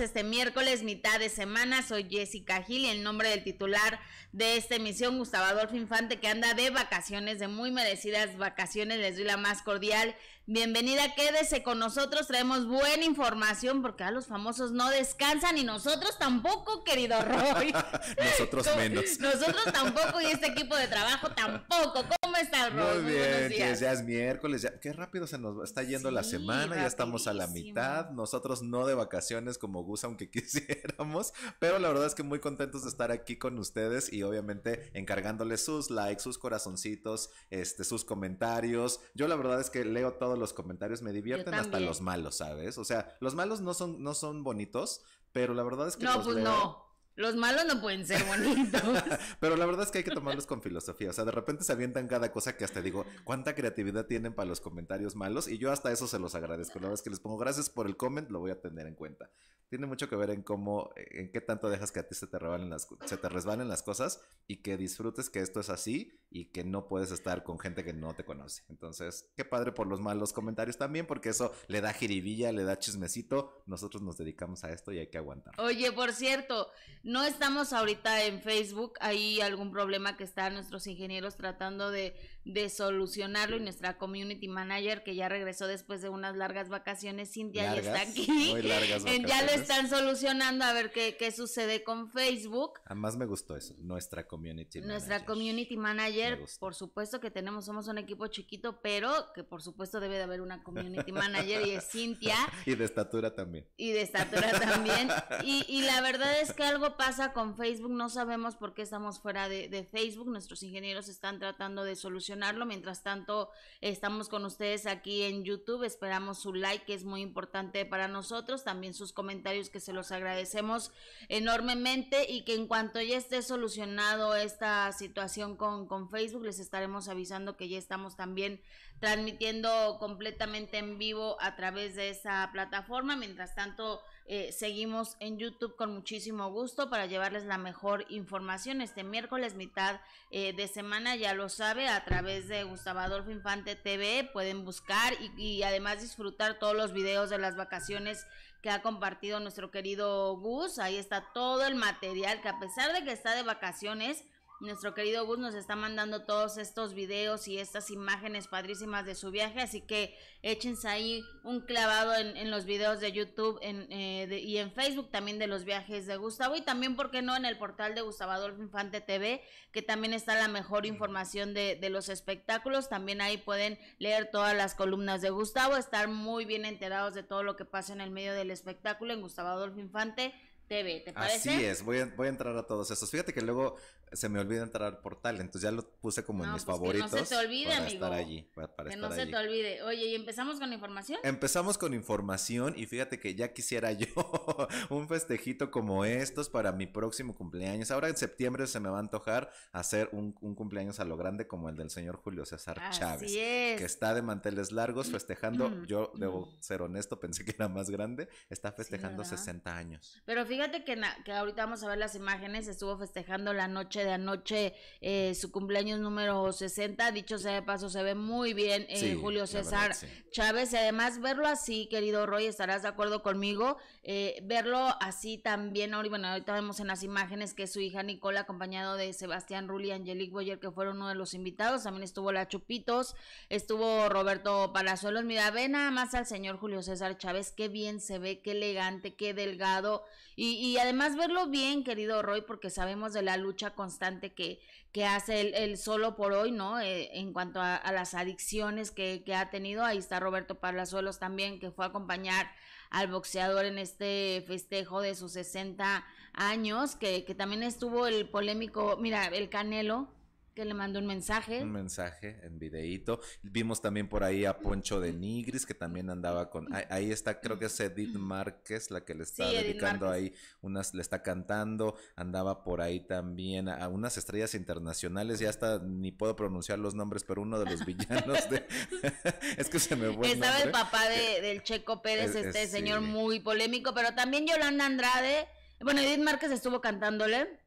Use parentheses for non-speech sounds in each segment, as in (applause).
este miércoles, mitad de semana. Soy Jessica Gil y en nombre del titular de esta emisión, Gustavo Adolfo Infante, que anda de vacaciones, de muy merecidas vacaciones, les doy la más cordial Bienvenida, quédese con nosotros, traemos buena información porque a los famosos no descansan y nosotros tampoco, querido Roy. (laughs) nosotros (laughs) menos. Nosotros tampoco y este equipo de trabajo tampoco. ¿Cómo estás, Roy? Muy, bien, ya es miércoles, ya, qué rápido se nos está yendo la semana, ya estamos a la mitad, nosotros no de vacaciones como Gus, aunque (laughs) quisiéramos, pero la verdad es que muy contentos de estar aquí con ustedes y obviamente encargándoles sus likes, sus corazoncitos, este, sus comentarios. Yo la verdad es que leo todo los comentarios, me divierten hasta los malos, ¿sabes? O sea, los malos no son, no son bonitos, pero la verdad es que... No, pues no. Los malos no pueden ser bonitos. (laughs) Pero la verdad es que hay que tomarlos con filosofía. O sea, de repente se avientan cada cosa que hasta digo, cuánta creatividad tienen para los comentarios malos. Y yo hasta eso se los agradezco. La verdad es que les pongo gracias por el comment, lo voy a tener en cuenta. Tiene mucho que ver en cómo, en qué tanto dejas que a ti se te, resbalen las, se te resbalen las cosas y que disfrutes que esto es así y que no puedes estar con gente que no te conoce. Entonces, qué padre por los malos comentarios también, porque eso le da jiribilla, le da chismecito. Nosotros nos dedicamos a esto y hay que aguantar. Oye, por cierto. No estamos ahorita en Facebook, hay algún problema que están nuestros ingenieros tratando de de solucionarlo y nuestra community manager que ya regresó después de unas largas vacaciones, Cintia ya está aquí, muy largas vacaciones. (laughs) ya lo están solucionando a ver qué, qué sucede con Facebook. Además me gustó eso, nuestra community nuestra manager. Nuestra community manager, por supuesto que tenemos, somos un equipo chiquito, pero que por supuesto debe de haber una community manager y es Cintia. (laughs) y de estatura también. Y de estatura también. Y, y, la verdad es que algo pasa con Facebook, no sabemos por qué estamos fuera de, de Facebook, nuestros ingenieros están tratando de solucionar Mientras tanto, estamos con ustedes aquí en YouTube. Esperamos su like, que es muy importante para nosotros. También sus comentarios, que se los agradecemos enormemente. Y que en cuanto ya esté solucionado esta situación con, con Facebook, les estaremos avisando que ya estamos también transmitiendo completamente en vivo a través de esa plataforma. Mientras tanto, eh, seguimos en YouTube con muchísimo gusto para llevarles la mejor información este miércoles, mitad eh, de semana, ya lo sabe, a través de Gustavo Adolfo Infante TV pueden buscar y, y además disfrutar todos los videos de las vacaciones que ha compartido nuestro querido Gus. Ahí está todo el material que a pesar de que está de vacaciones, nuestro querido Gus nos está mandando todos estos videos y estas imágenes padrísimas de su viaje, así que échense ahí un clavado en, los videos de YouTube en, eh, y en Facebook también de los viajes de Gustavo y también, ¿por qué no?, en el portal de Gustavo Adolfo Infante TV, que también está la mejor información de, de los espectáculos. También ahí pueden leer todas las columnas de Gustavo, estar muy bien enterados de todo lo que pasa en el medio del espectáculo en Gustavo Adolfo Infante. TV, ¿te parece? Así es, voy a, voy a entrar a todos estos. Fíjate que luego se me olvida entrar al portal, entonces ya lo puse como en mis favoritos. Pues que no se te olvide, para Estar allí, para, que no se te olvide. Oye, ¿y empezamos con información? Empezamos con información y fíjate que ya quisiera yo (laughs) un festejito como estos para mi próximo cumpleaños. Ahora en septiembre se me va a antojar hacer un, cumpleaños a lo grande como el del señor Julio César Chávez, que está de manteles largos mm, festejando, mm, yo mm. debo ser honesto, pensé que era más grande, está festejando 60 años. Pero fíjate que, que ahorita vamos a ver las imágenes, estuvo festejando la noche de anoche eh, su cumpleaños número 60. Dicho sea de paso, se ve muy bien eh, Julio César Chávez. Y además, verlo así, querido Roy, estarás de acuerdo conmigo, eh, verlo así también, ahora, bueno, ahorita vemos en las imágenes que su hija Nicola, acompañado de Sebastián Rulli y Angelique Boyer, que fueron uno de los invitados, también estuvo La Chupitos, estuvo Roberto Palazuelos, mira, ve nada más al señor Julio César Chávez, qué bien se ve, qué elegante, qué delgado, y, además verlo bien, querido Roy, porque sabemos de la lucha constante que, que hace él solo por hoy, ¿no? Eh, en cuanto a, las adicciones que, que ha tenido, ahí está Roberto Palazuelos también, que fue a acompañar al boxeador en este festejo de sus 60 años, que, que también estuvo el polémico, mira, el Canelo que le mandó un mensaje. Un mensaje en videíto. Vimos también por ahí a Poncho de Nigris, que también andaba con. Ahí, está, creo que es Edith Márquez, la que le está dedicando ahí unas, le está cantando. Andaba por ahí también a, unas estrellas internacionales, ya hasta ni puedo pronunciar los nombres, pero uno de los villanos de. (laughs) es que se me fue. Estaba el, papá del Checo Pérez, este señor muy polémico, pero también Yolanda Andrade. Bueno, Edith Márquez estuvo cantándole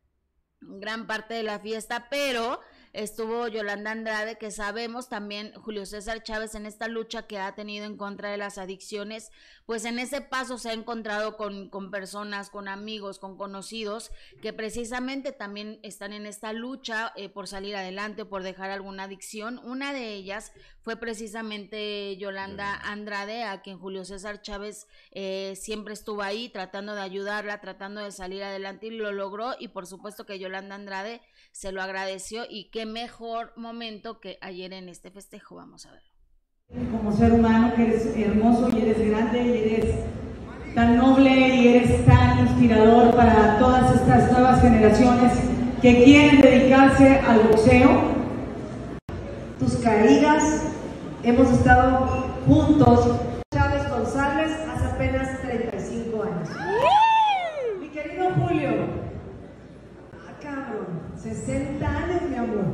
gran parte de la fiesta, pero estuvo Yolanda Andrade, que sabemos también Julio César Chávez en esta lucha que ha tenido en contra de las adicciones, pues en ese paso se ha encontrado con, con personas, con amigos, con conocidos, que precisamente también están en esta lucha eh, por salir adelante, por dejar alguna adicción. Una de ellas fue precisamente Yolanda Andrade, a quien Julio César Chávez eh, siempre estuvo ahí tratando de ayudarla, tratando de salir adelante y lo logró. Y por supuesto que Yolanda Andrade se lo agradeció y qué mejor momento que ayer en este festejo. Vamos a ver. Como ser humano que eres hermoso y eres grande y eres tan noble y eres tan inspirador para todas estas nuevas generaciones que quieren dedicarse al boxeo. Tus caídas, hemos estado juntos 60 años, mi amor.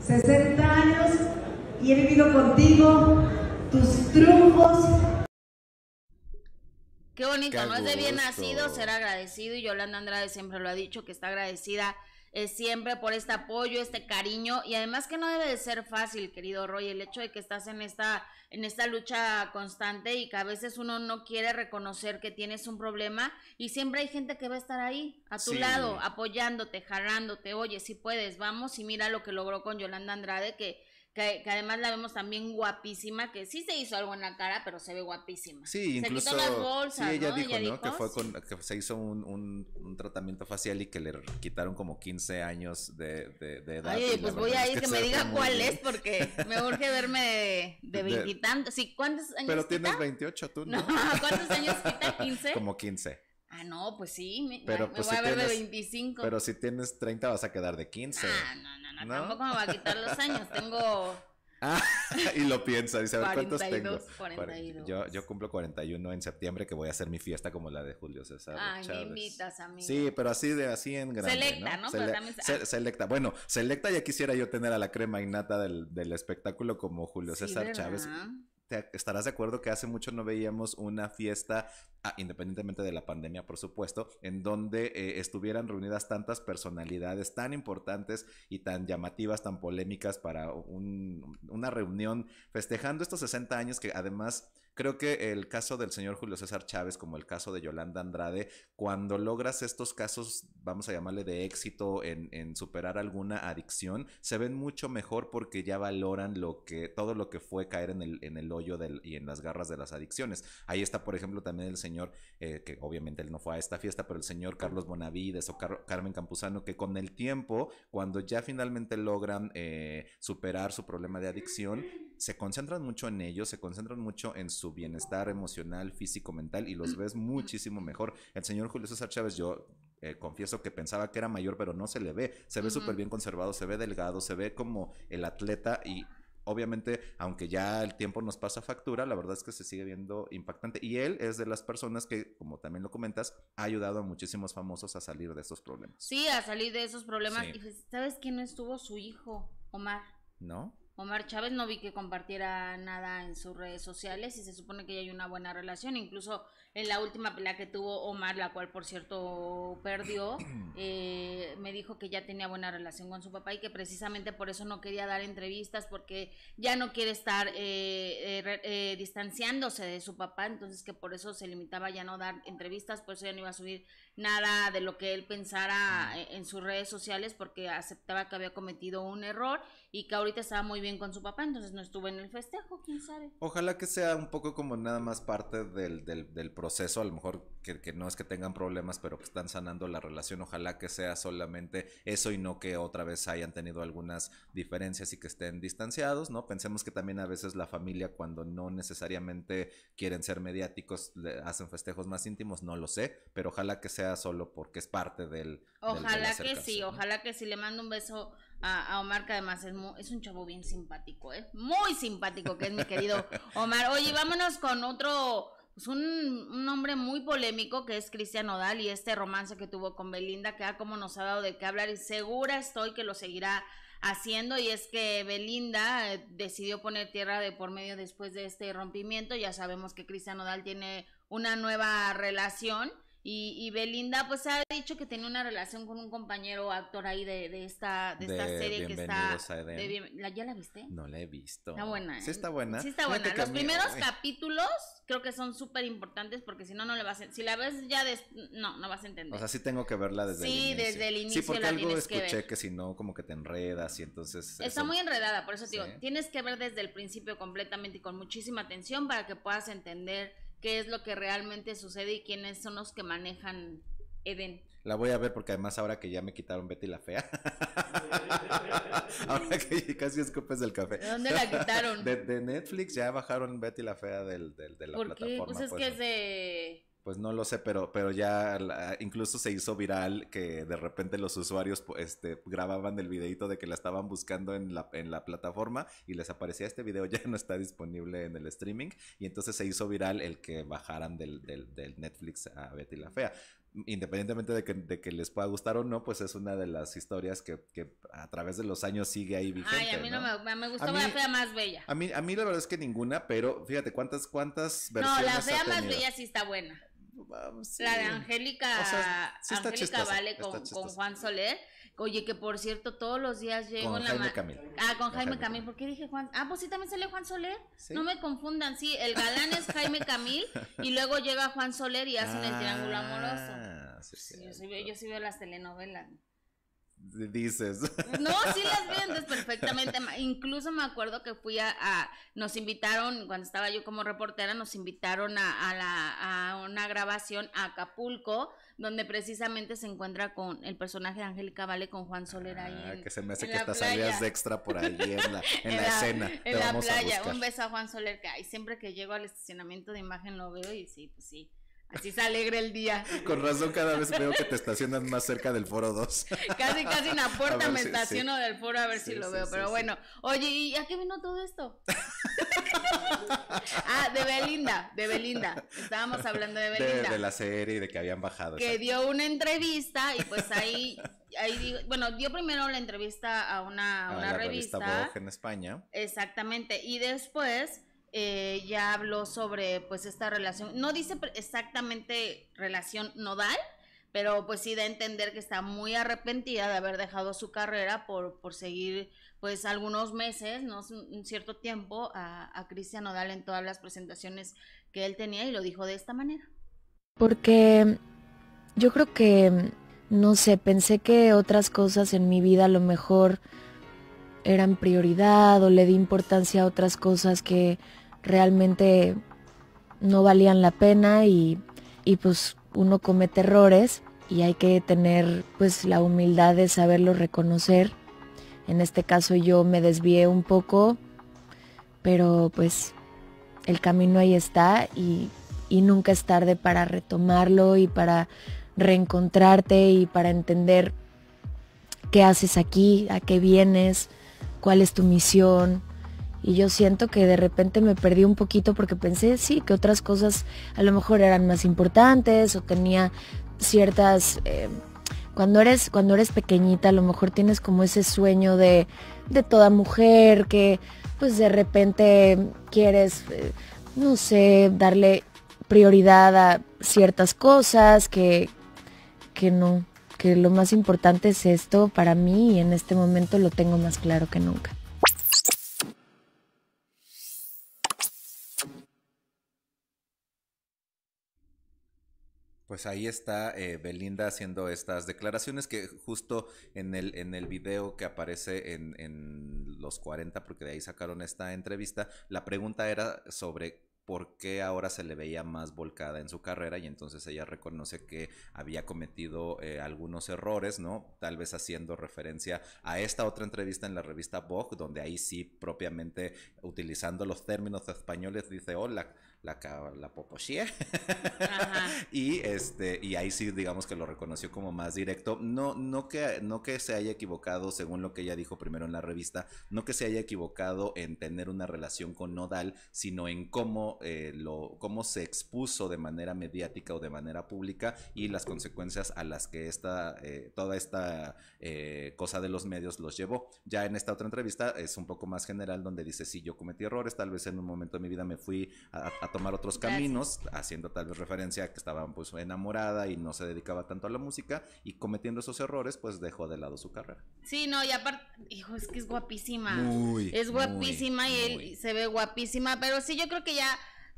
60 años y he vivido contigo tus triunfos. Qué bonito, no es de bien nacido ser agradecido y Yolanda Andrade siempre lo ha dicho que está agradecida eh, siempre por este apoyo, este cariño y además que no debe de ser fácil, querido Roy, el hecho de que estás en esta, en esta lucha constante y que a veces uno no quiere reconocer que tienes un problema y siempre hay gente que va a estar ahí, a tu lado, apoyándote, jarrándote, oye, si puedes, vamos y mira lo que logró con Yolanda Andrade, que que, que, además la vemos también guapísima, que sí se hizo algo en la cara, pero se ve guapísima. Sí, se incluso. Quitó las bolsas, sí, ella dijo, ¿no? que fue ah, con, que se hizo un, un, un, tratamiento facial y que le quitaron como 15 años de, de, de edad. Oye, pues voy a ir que, me diga cuál es, porque me urge verme de veintitantos. Sí, ¿cuántos años Pero tienes 28 tú, ¿no? (laughs) no ¿Cuántos años quita? ¿15? como 15. Ah, no, pues sí, me, me pues voy a ver de 25. Pero si tienes 30 vas a quedar de 15. Ah, no, no no, tampoco me va a quitar los años, tengo... (laughs) Ah, y lo piensa, dice, a ver cuántos tengo. Yo, yo cumplo 41 en septiembre que voy a hacer mi fiesta como la de Julio César. Ay, me invitas, Sí, pero así de así en grande. Selecta, ¿no? selecta. Bueno, selecta ya quisiera yo tener a la crema innata del, espectáculo como Julio César Chávez estarás de acuerdo que hace mucho no veíamos una fiesta, ah, independientemente de la pandemia, por supuesto, en donde eh, estuvieran reunidas tantas personalidades tan importantes y tan llamativas, tan polémicas para una reunión festejando estos 60 años que además Creo que el caso del señor Julio César Chávez, como el caso de Yolanda Andrade, cuando logras estos casos, vamos a llamarle de éxito en, superar alguna adicción, se ven mucho mejor porque ya valoran lo que, todo lo que fue caer en el, en el hoyo del, y en las garras de las adicciones. Ahí está, por ejemplo, también el señor, eh, que obviamente él no fue a esta fiesta, pero el señor Carlos Bonavides o Carmen Campuzano, que con el tiempo, cuando ya finalmente logran eh, superar su problema de adicción, se concentran mucho en ellos, se concentran mucho en su bienestar emocional, físico, mental y los ves muchísimo mejor. El señor Julio César Chávez, yo eh, confieso que pensaba que era mayor, pero no se le ve. Se ve súper bien conservado, se ve delgado, se ve como el atleta y obviamente, aunque ya el tiempo nos pasa factura, la verdad es que se sigue viendo impactante. Y él es de las personas que, como también lo comentas, ha ayudado a muchísimos famosos a salir de esos problemas. Sí, a salir de esos problemas. Y ¿sabes quién estuvo? Su hijo, Omar. ¿No? Omar Chávez no vi que compartiera nada en sus redes sociales y se supone que ya hay una buena relación, incluso en la última pelea que tuvo Omar, la cual por cierto perdió, (clears throat) eh, me dijo que ya tenía buena relación con su papá y que precisamente por eso no quería dar entrevistas porque ya no quiere estar eh, eh, distanciándose de su papá, entonces que por eso se limitaba ya no dar entrevistas, por eso ya no iba a subir nada de lo que él pensara mm. e, en sus redes sociales porque aceptaba que había cometido un error y que ahorita estaba muy bien con su papá, entonces no estuvo en el festejo, quién sabe. Ojalá que sea un poco como nada más parte del, del, del proceso eso, a lo mejor que, no es que tengan problemas, pero que están sanando la relación, ojalá que sea solamente eso y no que otra vez hayan tenido algunas diferencias y que estén distanciados, ¿no? Pensemos que también a veces la familia cuando no necesariamente quieren ser mediáticos, hacen festejos más íntimos, no lo sé, pero ojalá que sea solo porque es parte del... Ojalá que sí, ojalá que sí, le mando un beso a, Omar, que además es, es un chavo bien simpático, ¿eh? Muy simpático, que es mi querido Omar. Oye, vámonos con otro pues, un, un, hombre muy polémico que es Cristian Odal y este romance que tuvo con Belinda que ha ah, como nos ha dado de qué hablar y segura estoy que lo seguirá haciendo y es que Belinda eh, decidió poner tierra de por medio después de este rompimiento, ya sabemos que Cristian Odal tiene una nueva relación y, Belinda, pues ha dicho que tiene una relación con un compañero actor ahí de, esta, serie que está. De ¿Ya la viste? No la he visto. Está buena. Sí, está ¿eh? buena. Los primeros capítulos creo que son súper importantes porque si no, no le vas a. Si la ves ya. No, no vas a entender. O sea, sí tengo que verla desde el inicio. Sí, desde el inicio. Sí, porque algo escuché que, si no, como que te enredas y entonces. Está muy enredada, por eso te digo, tienes que ver desde el principio completamente y con muchísima atención para que puedas entender qué es lo que realmente sucede y quiénes son los que manejan Eden. La voy a ver porque además ahora que ya me quitaron Betty la fea. (laughs) ahora que casi escupes del café. ¿De dónde la quitaron? (laughs) De, Netflix ya bajaron Betty la fea del, de la ¿Por plataforma. Qué? Pues es que es de pues no lo sé, pero, pero ya incluso se hizo viral que de repente los usuarios este, grababan el videito de que la estaban buscando en la, en la plataforma y les aparecía este video ya no está disponible en el streaming y entonces se hizo viral el que bajaran del, del, Netflix a Betty la Fea independientemente de que, les pueda gustar o no, pues es una de las historias que, a través de los años sigue ahí vigente. Ay, a mí no, me, me la fea más bella. A mí, a la verdad es que ninguna, pero fíjate cuántas, cuántas versiones. No, la fea más bella sí está buena. La de Angélica, Angélica Vale con, Juan Soler. Oye, que por cierto, todos los días llego con Jaime Camil. Ah, con, Jaime, Camil. ¿Por qué dije Juan? Ah, pues sí, también sale Juan Soler. No me confundan, sí. El galán es Jaime Camil (laughs) y luego llega Juan Soler y hacen el triángulo amoroso. Ah, yo, sí yo sí veo las telenovelas dices. (laughs) No, sí las viendes perfectamente. Incluso me acuerdo que fui a, nos invitaron, cuando estaba yo como reportera, nos invitaron a, la, a una grabación a Acapulco, donde precisamente se encuentra con el personaje de Angélica Vale con Juan Soler ahí. Ah, en, que se me hace que estás salías de extra por ahí en la, (laughs) la, escena. En la playa, un beso a Juan Soler que ay, siempre que llego al estacionamiento de imagen lo veo y sí, pues sí Así se alegra el día. Con razón cada vez veo que te estacionan más cerca del foro 2. (laughs) Casi, casi en la puerta me estaciono del foro a ver si lo veo. Pero bueno, oye, ¿y a qué vino todo esto? (laughs) ah, de Belinda, de Belinda. Estábamos hablando de Belinda. De, la serie y de que habían bajado. Que dio una entrevista y pues ahí ahí bueno, dio primero la entrevista a una, a una revista. en España. Exactamente. Y después eh, ya habló sobre pues esta relación, no dice exactamente relación nodal, pero pues sí da a entender que está muy arrepentida de haber dejado su carrera por, seguir pues algunos meses, no un cierto tiempo a, a Cristian Nodal en todas las presentaciones que él tenía y lo dijo de esta manera. Porque yo creo que, no sé, pensé que otras cosas en mi vida a lo mejor eran prioridad o le di importancia a otras cosas que realmente no valían la pena y, pues uno comete errores y hay que tener pues la humildad de saberlo reconocer. En este caso yo me desvié un poco, pero pues el camino ahí está y, y nunca es tarde para retomarlo y para reencontrarte y para entender qué haces aquí, a qué vienes, cuál es tu misión. Y yo siento que de repente me perdí un poquito porque pensé, sí, que otras cosas a lo mejor eran más importantes o tenía ciertas... Eh, cuando eres, cuando eres pequeñita a lo mejor tienes como ese sueño de, toda mujer que pues de repente quieres, eh, no sé, darle prioridad a ciertas cosas que, que no, que lo más importante es esto para mí y en este momento lo tengo más claro que nunca. Pues ahí está eh, Belinda haciendo estas declaraciones que justo en el, en el video que aparece en, en los 40, porque de ahí sacaron esta entrevista, la pregunta era sobre porque ahora se le veía más volcada en su carrera y entonces ella reconoce que había cometido eh, algunos errores, ¿no? Tal vez haciendo referencia a esta otra entrevista en la revista Vogue, donde ahí sí propiamente utilizando los términos españoles dice, hola, la, la (laughs) y, este, y ahí sí, digamos que lo reconoció como más directo. No, no, que, no que se haya equivocado, según lo que ella dijo primero en la revista, no que se haya equivocado en tener una relación con Nodal, sino en cómo, eh, lo, cómo se expuso de manera mediática o de manera pública y las consecuencias a las que esta, eh, toda esta eh, cosa de los medios los llevó. Ya en esta otra entrevista es un poco más general donde dice, sí, yo cometí errores, tal vez en un momento de mi vida me fui a tomar otros caminos, haciendo tal vez referencia a que estaba pues enamorada y no se dedicaba tanto a la música y cometiendo esos errores pues dejó de lado su carrera. Sí, no, y aparte, hijo, es que es guapísima. es guapísima y él se ve guapísima, pero sí yo creo que ya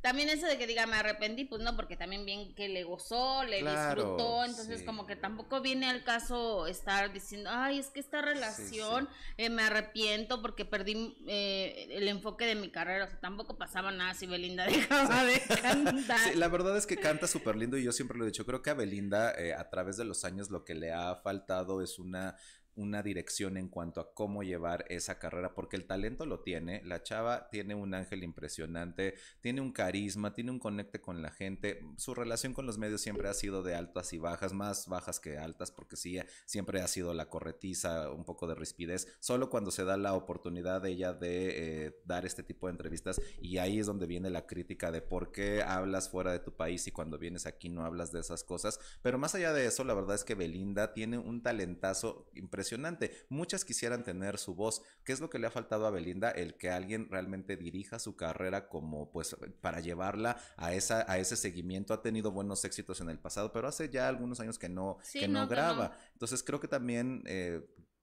también eso de que diga me arrepentí, pues no, porque también bien que le gozó, le disfrutó, entonces como que tampoco viene al caso estar diciendo, ay, es que esta relación eh, me arrepiento porque perdí eh, el enfoque de mi carrera, o sea, tampoco pasaba nada si Belinda (laughs) dejaba de (laughs) cantar. la verdad es que canta súper lindo y yo siempre lo he dicho, creo que a Belinda eh, a través de los años lo que le ha faltado es una una dirección en cuanto a cómo llevar esa carrera, porque el talento lo tiene, la chava tiene un ángel impresionante, tiene un carisma, tiene un conecte con la gente, su relación con los medios siempre ha sido de altas y bajas, más bajas que altas, porque sí, siempre ha sido la corretiza, un poco de rispidez, solo cuando se da la oportunidad de ella de eh, dar este tipo de entrevistas, y ahí es donde viene la crítica de por qué hablas fuera de tu país y cuando vienes aquí no hablas de esas cosas, pero más allá de eso, la verdad es que Belinda tiene un talentazo impresionante, impresionante. Muchas quisieran tener su voz. ¿Qué es lo que le ha faltado a Belinda? El que alguien realmente dirija su carrera como pues para llevarla a, esa, a ese seguimiento. Ha tenido buenos éxitos en el pasado, pero hace ya algunos años que no, no, graba. Entonces creo que también... Eh,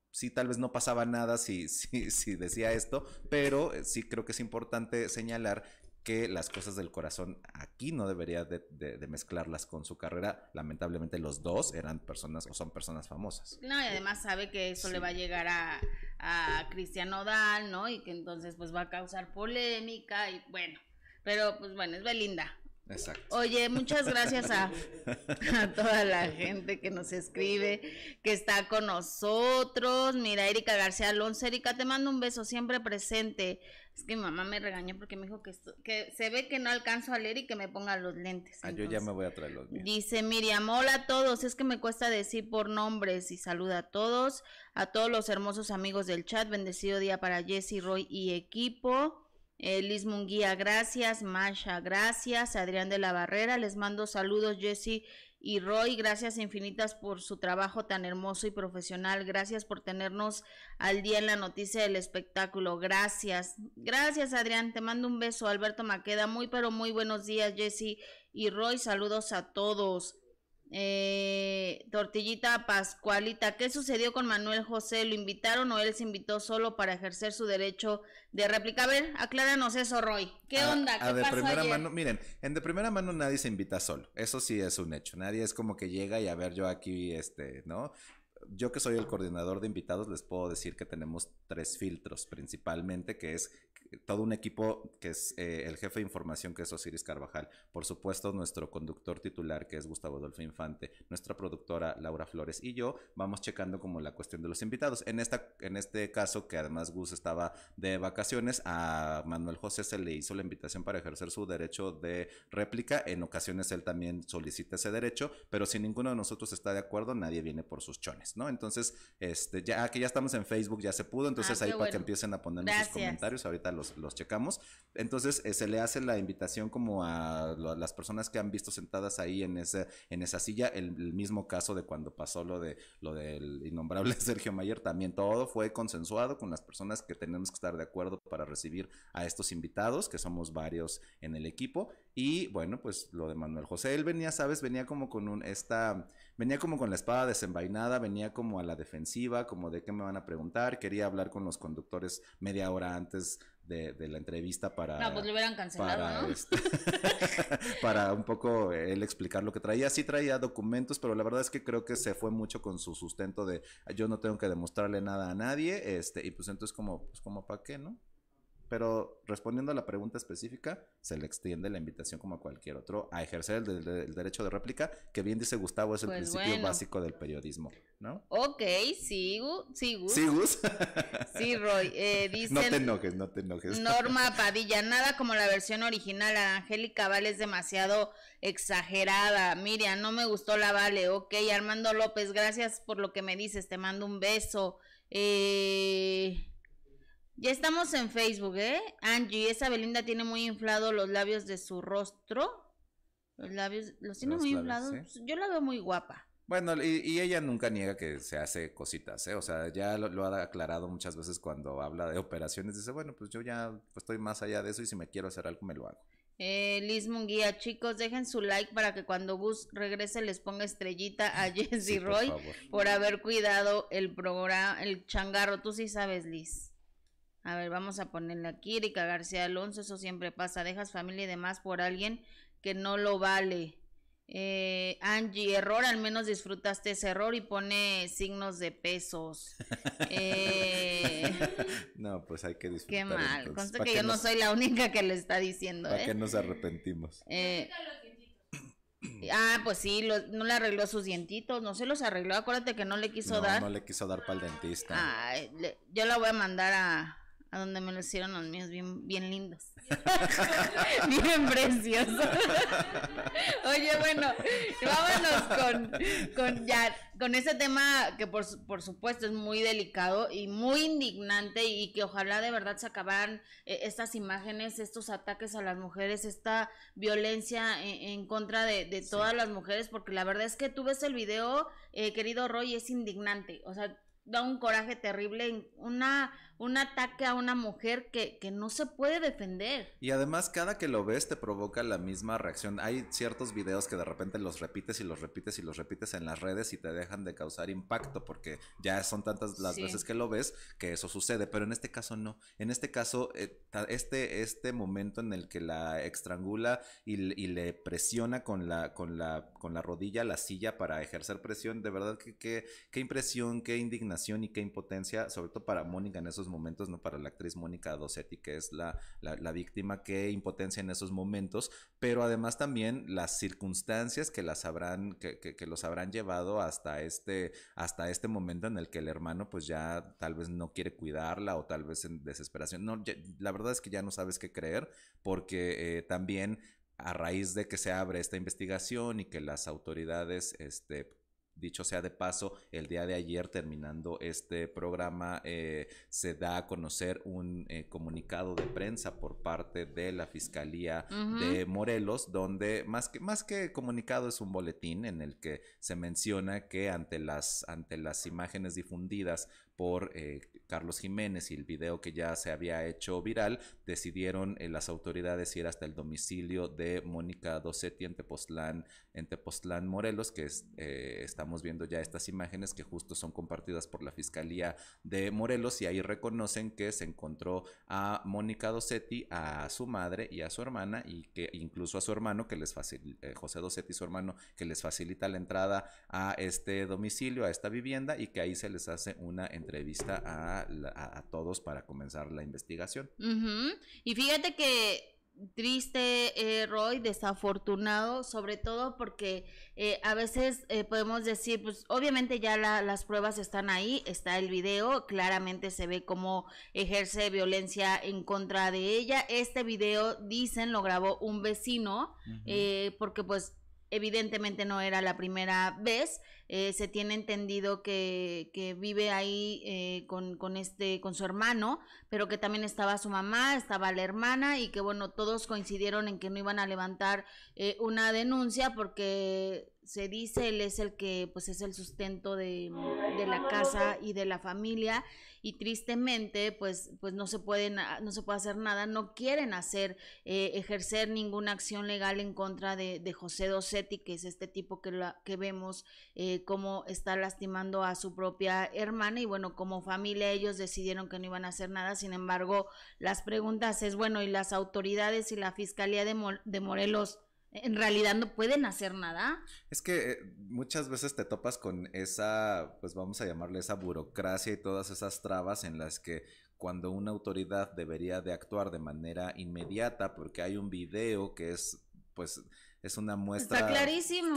sí, tal vez no pasaba nada si, (laughs) si, si decía esto, pero eh, sí creo que es importante señalar que las cosas del corazón aquí no debería de, mezclarlas con su carrera. Lamentablemente los dos eran personas o son personas famosas. No, y además sabe que eso le va a llegar a, a Cristian ¿no? Y que entonces pues va a causar polémica y bueno, pero pues bueno, es Belinda. Exacto. Oye, muchas gracias a, (laughs) a, toda la gente que nos escribe, que está con nosotros. Mira, Erika García Alonso, Erika, te mando un beso siempre presente. Es que mi mamá me regañó porque me dijo que, se ve que no alcanzo a leer y que me ponga los lentes. Ah, yo ya me voy a traer los lentes. Dice Miriam, hola a todos, es que me cuesta decir por nombres y saluda a todos, a todos los hermosos amigos del chat, bendecido día para Jesse, Roy y equipo. Eh, Liz Munguía, gracias. Masha, gracias. Adrián de la Barrera, les mando saludos, Jesse y Roy, gracias infinitas por su trabajo tan hermoso y profesional. Gracias por tenernos al día en la noticia del espectáculo. Gracias. Gracias, Adrián. Te mando un beso. Alberto Maqueda, muy pero muy buenos días, Jesse y Roy. Saludos a todos. Eh, tortillita Pascualita, ¿qué sucedió con Manuel José? ¿Lo invitaron o él se invitó solo para ejercer su derecho de réplica? A ver, acláranos eso, Roy. ¿Qué ah, onda? Ah, ¿Qué de pasó primera mano, miren, en de primera mano nadie se invita solo. Eso sí es un hecho. Nadie es como que llega y a ver yo aquí, este, ¿no? yo que soy el coordinador de invitados, les puedo decir que tenemos tres filtros principalmente, que es todo un equipo que es eh, el jefe de información que es Osiris Carvajal, por supuesto nuestro conductor titular que es Gustavo Adolfo Infante, nuestra productora Laura Flores y yo vamos checando como la cuestión de los invitados. En, esta, en este caso que además Gus estaba de vacaciones, a Manuel José se le hizo la invitación para ejercer su derecho de réplica, en ocasiones él también solicita ese derecho, pero si ninguno de nosotros está de acuerdo, nadie viene por sus chones, ¿no? Entonces, este, ya que ya estamos en Facebook, ya se pudo, entonces ah, ahí para que empiecen a ponernos sus comentarios, ahorita los, checamos. Entonces eh, se le hace la invitación como a, las personas que han visto sentadas ahí en, ese, en esa silla, el, mismo caso de cuando pasó lo, de, lo del innombrable (laughs) Sergio Mayer, también todo fue consensuado con las personas que tenemos que estar de acuerdo para recibir a estos invitados, que somos varios en el equipo. Y bueno, pues lo de Manuel José, él venía, sabes, venía como con un, esta, venía como con la espada desenvainada, venía como a la defensiva, como de qué me van a preguntar, quería hablar con los conductores media hora antes de, la entrevista para. No, pues lo hubieran cancelado, ¿no? Este, (laughs) para un poco él explicar lo que traía. Sí traía documentos, pero la verdad es que creo que se fue mucho con su sustento de yo no tengo que demostrarle nada a nadie. Este, y pues entonces como, pues como para qué, ¿no? Pero respondiendo a la pregunta específica, se le extiende la invitación como a cualquier otro a ejercer el, derecho de réplica, que bien dice Gustavo, es el pues principio básico del periodismo, ¿no? Ok, sigo, sigo. ¿Sigus? sí, Roy. Eh, (laughs) no te enojes, no te enojes. Norma (laughs) Padilla, nada como la versión original, Angélica Vale es demasiado exagerada. Miriam, no me gustó la Vale. Ok, Armando López, gracias por lo que me dices, te mando un beso. Eh... Ya estamos en Facebook, ¿eh? Angie, esa Belinda tiene muy inflado los labios de su rostro. Los labios, los tiene muy inflados. Yo la veo muy guapa. Bueno, y, ella nunca niega que se hace cositas, ¿eh? O sea, ya lo, ha aclarado muchas veces cuando habla de operaciones. Dice, bueno, pues yo ya estoy más allá de eso y si me quiero hacer algo, me lo hago. Eh, Liz Munguía, chicos, dejen su like para que cuando Gus regrese les ponga estrellita a (laughs) Jesse Roy por, haber cuidado el programa, el changarro. Tú sí sabes, Liz. A ver, vamos a ponerle aquí, Erika García Alonso, eso siempre pasa, dejas familia y demás por alguien que no lo vale. Eh, Angie, error, al menos disfrutaste ese error y pone signos de pesos. (laughs) Eh, no, pues hay que disfrutar. Qué mal, consta que yo no soy la única que le está diciendo. ¿Para ¿eh? qué nos arrepentimos? ah, pues sí, no le arregló sus dientitos, no se los arregló, acuérdate que no le quiso dar. No le quiso dar para el dentista. yo la voy a mandar a, donde me lo hicieron los míos bien, bien lindos. (laughs) bien preciosos. (laughs) Oye, bueno, vámonos con, con, ya, con ese tema que por, supuesto es muy delicado y muy indignante y que ojalá de verdad se acabaran eh, estas imágenes, estos ataques a las mujeres, esta violencia en, contra de, todas las mujeres, porque la verdad es que tú ves el video, eh, querido Roy, es indignante. O sea, da un coraje terrible, una un ataque a una mujer que, no se puede defender. Y además cada que lo ves te provoca la misma reacción. Hay ciertos videos que de repente los repites y los repites y los repites en las redes y te dejan de causar impacto porque ya son tantas las veces que lo ves que eso sucede, pero en este caso no. En este caso, eh, este, este momento en el que la estrangula y, y le presiona con la, con, la, con la rodilla la silla para ejercer presión, de verdad que qué impresión, qué indignación y qué impotencia, sobre todo para Mónica en esos momentos, ¿no? Para la actriz Mónica Dosetti, que es la, víctima, que impotencia en esos momentos, pero además también las circunstancias que las habrán, que, los habrán llevado hasta este, hasta este momento en el que el hermano pues ya tal vez no quiere cuidarla o tal vez en desesperación. No, la verdad es que ya no sabes qué creer porque eh, también a raíz de que se abre esta investigación y que las autoridades este, dicho sea de paso, el día de ayer terminando este programa eh, se da a conocer un eh, comunicado de prensa por parte de la Fiscalía de Morelos, donde más que, más que comunicado es un boletín en el que se menciona que ante las, ante las imágenes difundidas por eh, Carlos Jiménez y el video que ya se había hecho viral, decidieron las autoridades ir hasta el domicilio de Mónica Docetti en en Tepoztlán, Morelos, que eh, estamos viendo ya estas imágenes que justo son compartidas por la Fiscalía de Morelos y ahí reconocen que se encontró a Mónica Dosetti, a su madre y a su hermana y que incluso a su hermano que les eh, José Dosetti, su hermano, que les facilita la entrada a este domicilio, a esta vivienda y que ahí se les hace una entrevista a, todos para comenzar la investigación. Y fíjate que triste, eh, Roy, desafortunado, sobre todo porque eh, a veces eh, podemos decir, pues obviamente ya las pruebas están ahí, está el video, claramente se ve cómo ejerce violencia en contra de ella. Este video, dicen, lo grabó un vecino, porque pues evidentemente no era la primera vez. Eh, se tiene entendido que, que vive ahí eh, con, con, este, con su hermano, pero que también estaba su mamá, estaba la hermana y que bueno, todos coincidieron en que no iban a levantar eh, una denuncia porque se dice, él es el que pues es el sustento de, la casa y de la familia y tristemente pues pues no se pueden no se puede hacer nada, no quieren hacer eh, ejercer ninguna acción legal en contra de, de, José Dosetti, que es este tipo que, que vemos eh, cómo está lastimando a su propia hermana y bueno, como familia ellos decidieron que no iban a hacer nada, sin embargo las preguntas es bueno y las autoridades y la fiscalía de, de Morelos en realidad no pueden hacer nada. Es que eh, muchas veces te topas con esa, pues vamos a llamarle esa burocracia y todas esas trabas en las que cuando una autoridad debería de actuar de manera inmediata porque hay un video que es pues es una muestra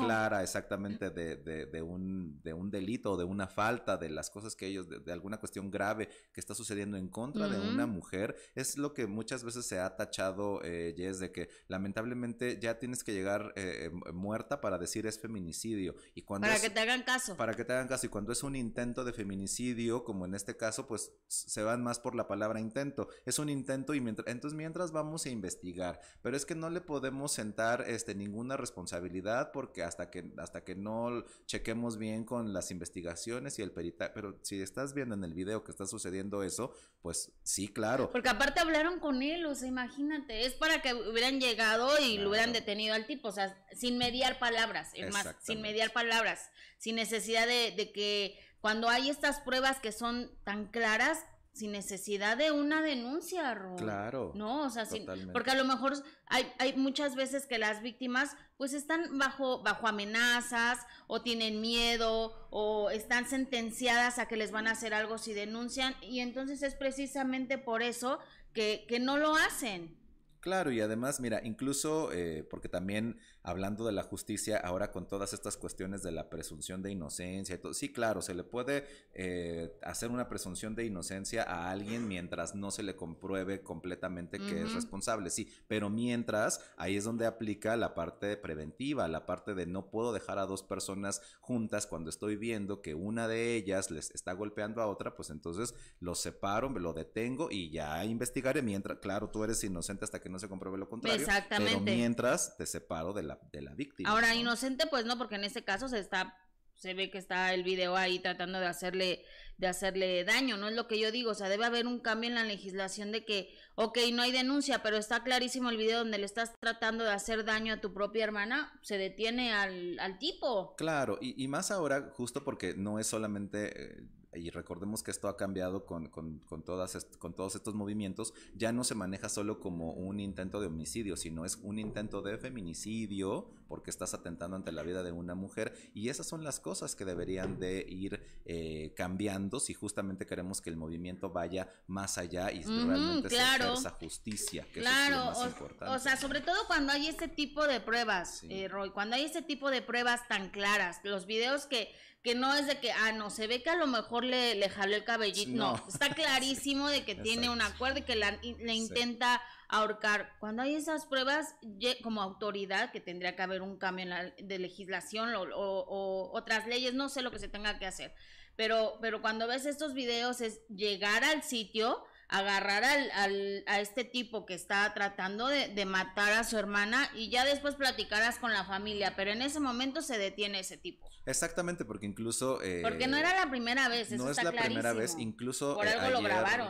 clara exactamente de, un, de un delito de una falta, de las cosas que ellos, de, alguna cuestión grave que está sucediendo en contra de una mujer. Es lo que muchas veces se ha tachado, eh, Jess, de que lamentablemente ya tienes que llegar eh, eh, muerta para decir es feminicidio. Y cuando para que te hagan caso. Para que te hagan caso. Y cuando es un intento de feminicidio, como en este caso, pues se van más por la palabra intento. Es un intento y mientras, entonces mientras vamos a investigar. Pero es que no le podemos sentar este ningún una responsabilidad porque hasta que, hasta que no chequemos bien con las investigaciones y el peritaje, pero si estás viendo en el video que está sucediendo eso, pues sí, claro. Porque aparte hablaron con él, o sea, imagínate, es para que hubieran llegado y lo hubieran detenido al tipo, o sea, sin mediar palabras, más, sin mediar palabras, sin necesidad de, de que cuando hay estas pruebas que son tan claras, sin necesidad de una denuncia, Ro. Claro. No, o sea, sí, porque a lo mejor hay, hay muchas veces que las víctimas pues están bajo, bajo amenazas o tienen miedo o están sentenciadas a que les van a hacer algo si denuncian y entonces es precisamente por eso que, que no lo hacen. Claro, y además, mira, incluso, eh, porque también hablando de la justicia, ahora con todas estas cuestiones de la presunción de inocencia todo, sí, claro, se le puede eh, hacer una presunción de inocencia a alguien mientras no se le compruebe completamente que es responsable, sí, pero mientras, ahí es donde aplica la parte preventiva, la parte de no puedo dejar a dos personas juntas cuando estoy viendo que una de ellas les está golpeando a otra, pues entonces los separo, me lo detengo y ya investigaré mientras, claro, tú eres inocente hasta que no se compruebe lo contrario. Exactamente. Pero mientras te separo de la, víctima. Ahora, inocente, pues no, porque en ese caso se está se ve que está el video ahí tratando de hacerle de hacerle daño, no es lo que yo digo, o sea, debe haber un cambio en la legislación de que, ok, no hay denuncia, pero está clarísimo el video donde le estás tratando de hacer daño a tu propia hermana, se detiene al, tipo. Claro, y, más ahora, justo porque no es solamente, eh, y recordemos que esto ha cambiado con, con, con, todas con todos estos movimientos, ya no se maneja solo como un intento de homicidio, sino es un intento de feminicidio porque estás atentando ante la vida de una mujer y esas son las cosas que deberían de ir eh, cambiando si justamente queremos que el movimiento vaya más allá y realmente claro. esa justicia, que claro, es lo más o, importante. O sea, sobre todo cuando hay ese tipo de pruebas, eh, Roy, cuando hay ese tipo de pruebas tan claras, los videos que que no es de que, ah, no, se ve que a lo mejor le, le jaló el cabellito. No, está (laughs) clarísimo de que tiene un acuerdo y que le intenta ahorcar. Cuando hay esas pruebas, como autoridad, que tendría que haber un cambio en la, de legislación o, otras leyes, no sé lo que se tenga que hacer, pero, pero cuando ves estos videos es llegar al sitio, agarrar al, a este tipo que está tratando de, matar a su hermana y ya después platicarás con la familia, pero en ese momento se detiene ese tipo. Exactamente, porque incluso... Eh, porque no era la primera vez. no es la primera vez, incluso eh,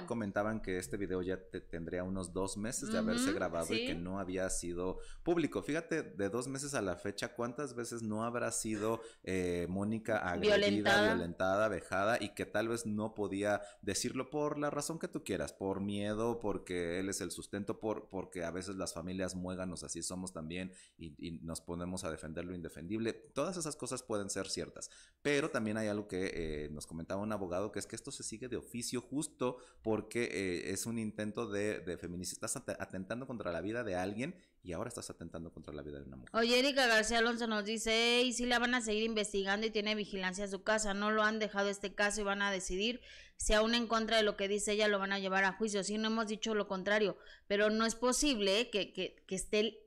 comentaban que este video ya tendría unos dos meses de haberse grabado y que no había sido público. Fíjate, de dos meses a la fecha, ¿cuántas veces no habrá sido eh, Mónica agredida, violentada. violentada, vejada y que tal vez no podía decirlo por la razón que tú quieras? por miedo, porque él es el sustento, por, porque a veces las familias muéganos, así somos también, y, nos ponemos a defender lo indefendible. Todas esas cosas pueden ser ciertas, pero también hay algo que eh, nos comentaba un abogado, que es que esto se sigue de oficio justo porque eh, es un intento de, de Estás atentando contra la vida de alguien y ahora estás atentando contra la vida de una mujer. Oye, Erika García Alonso nos dice, y si la van a seguir investigando y tiene vigilancia en su casa, no lo han dejado este caso y van a decidir si aún en contra de lo que dice ella lo van a llevar a juicio. si no hemos dicho lo contrario, pero no es posible que, esté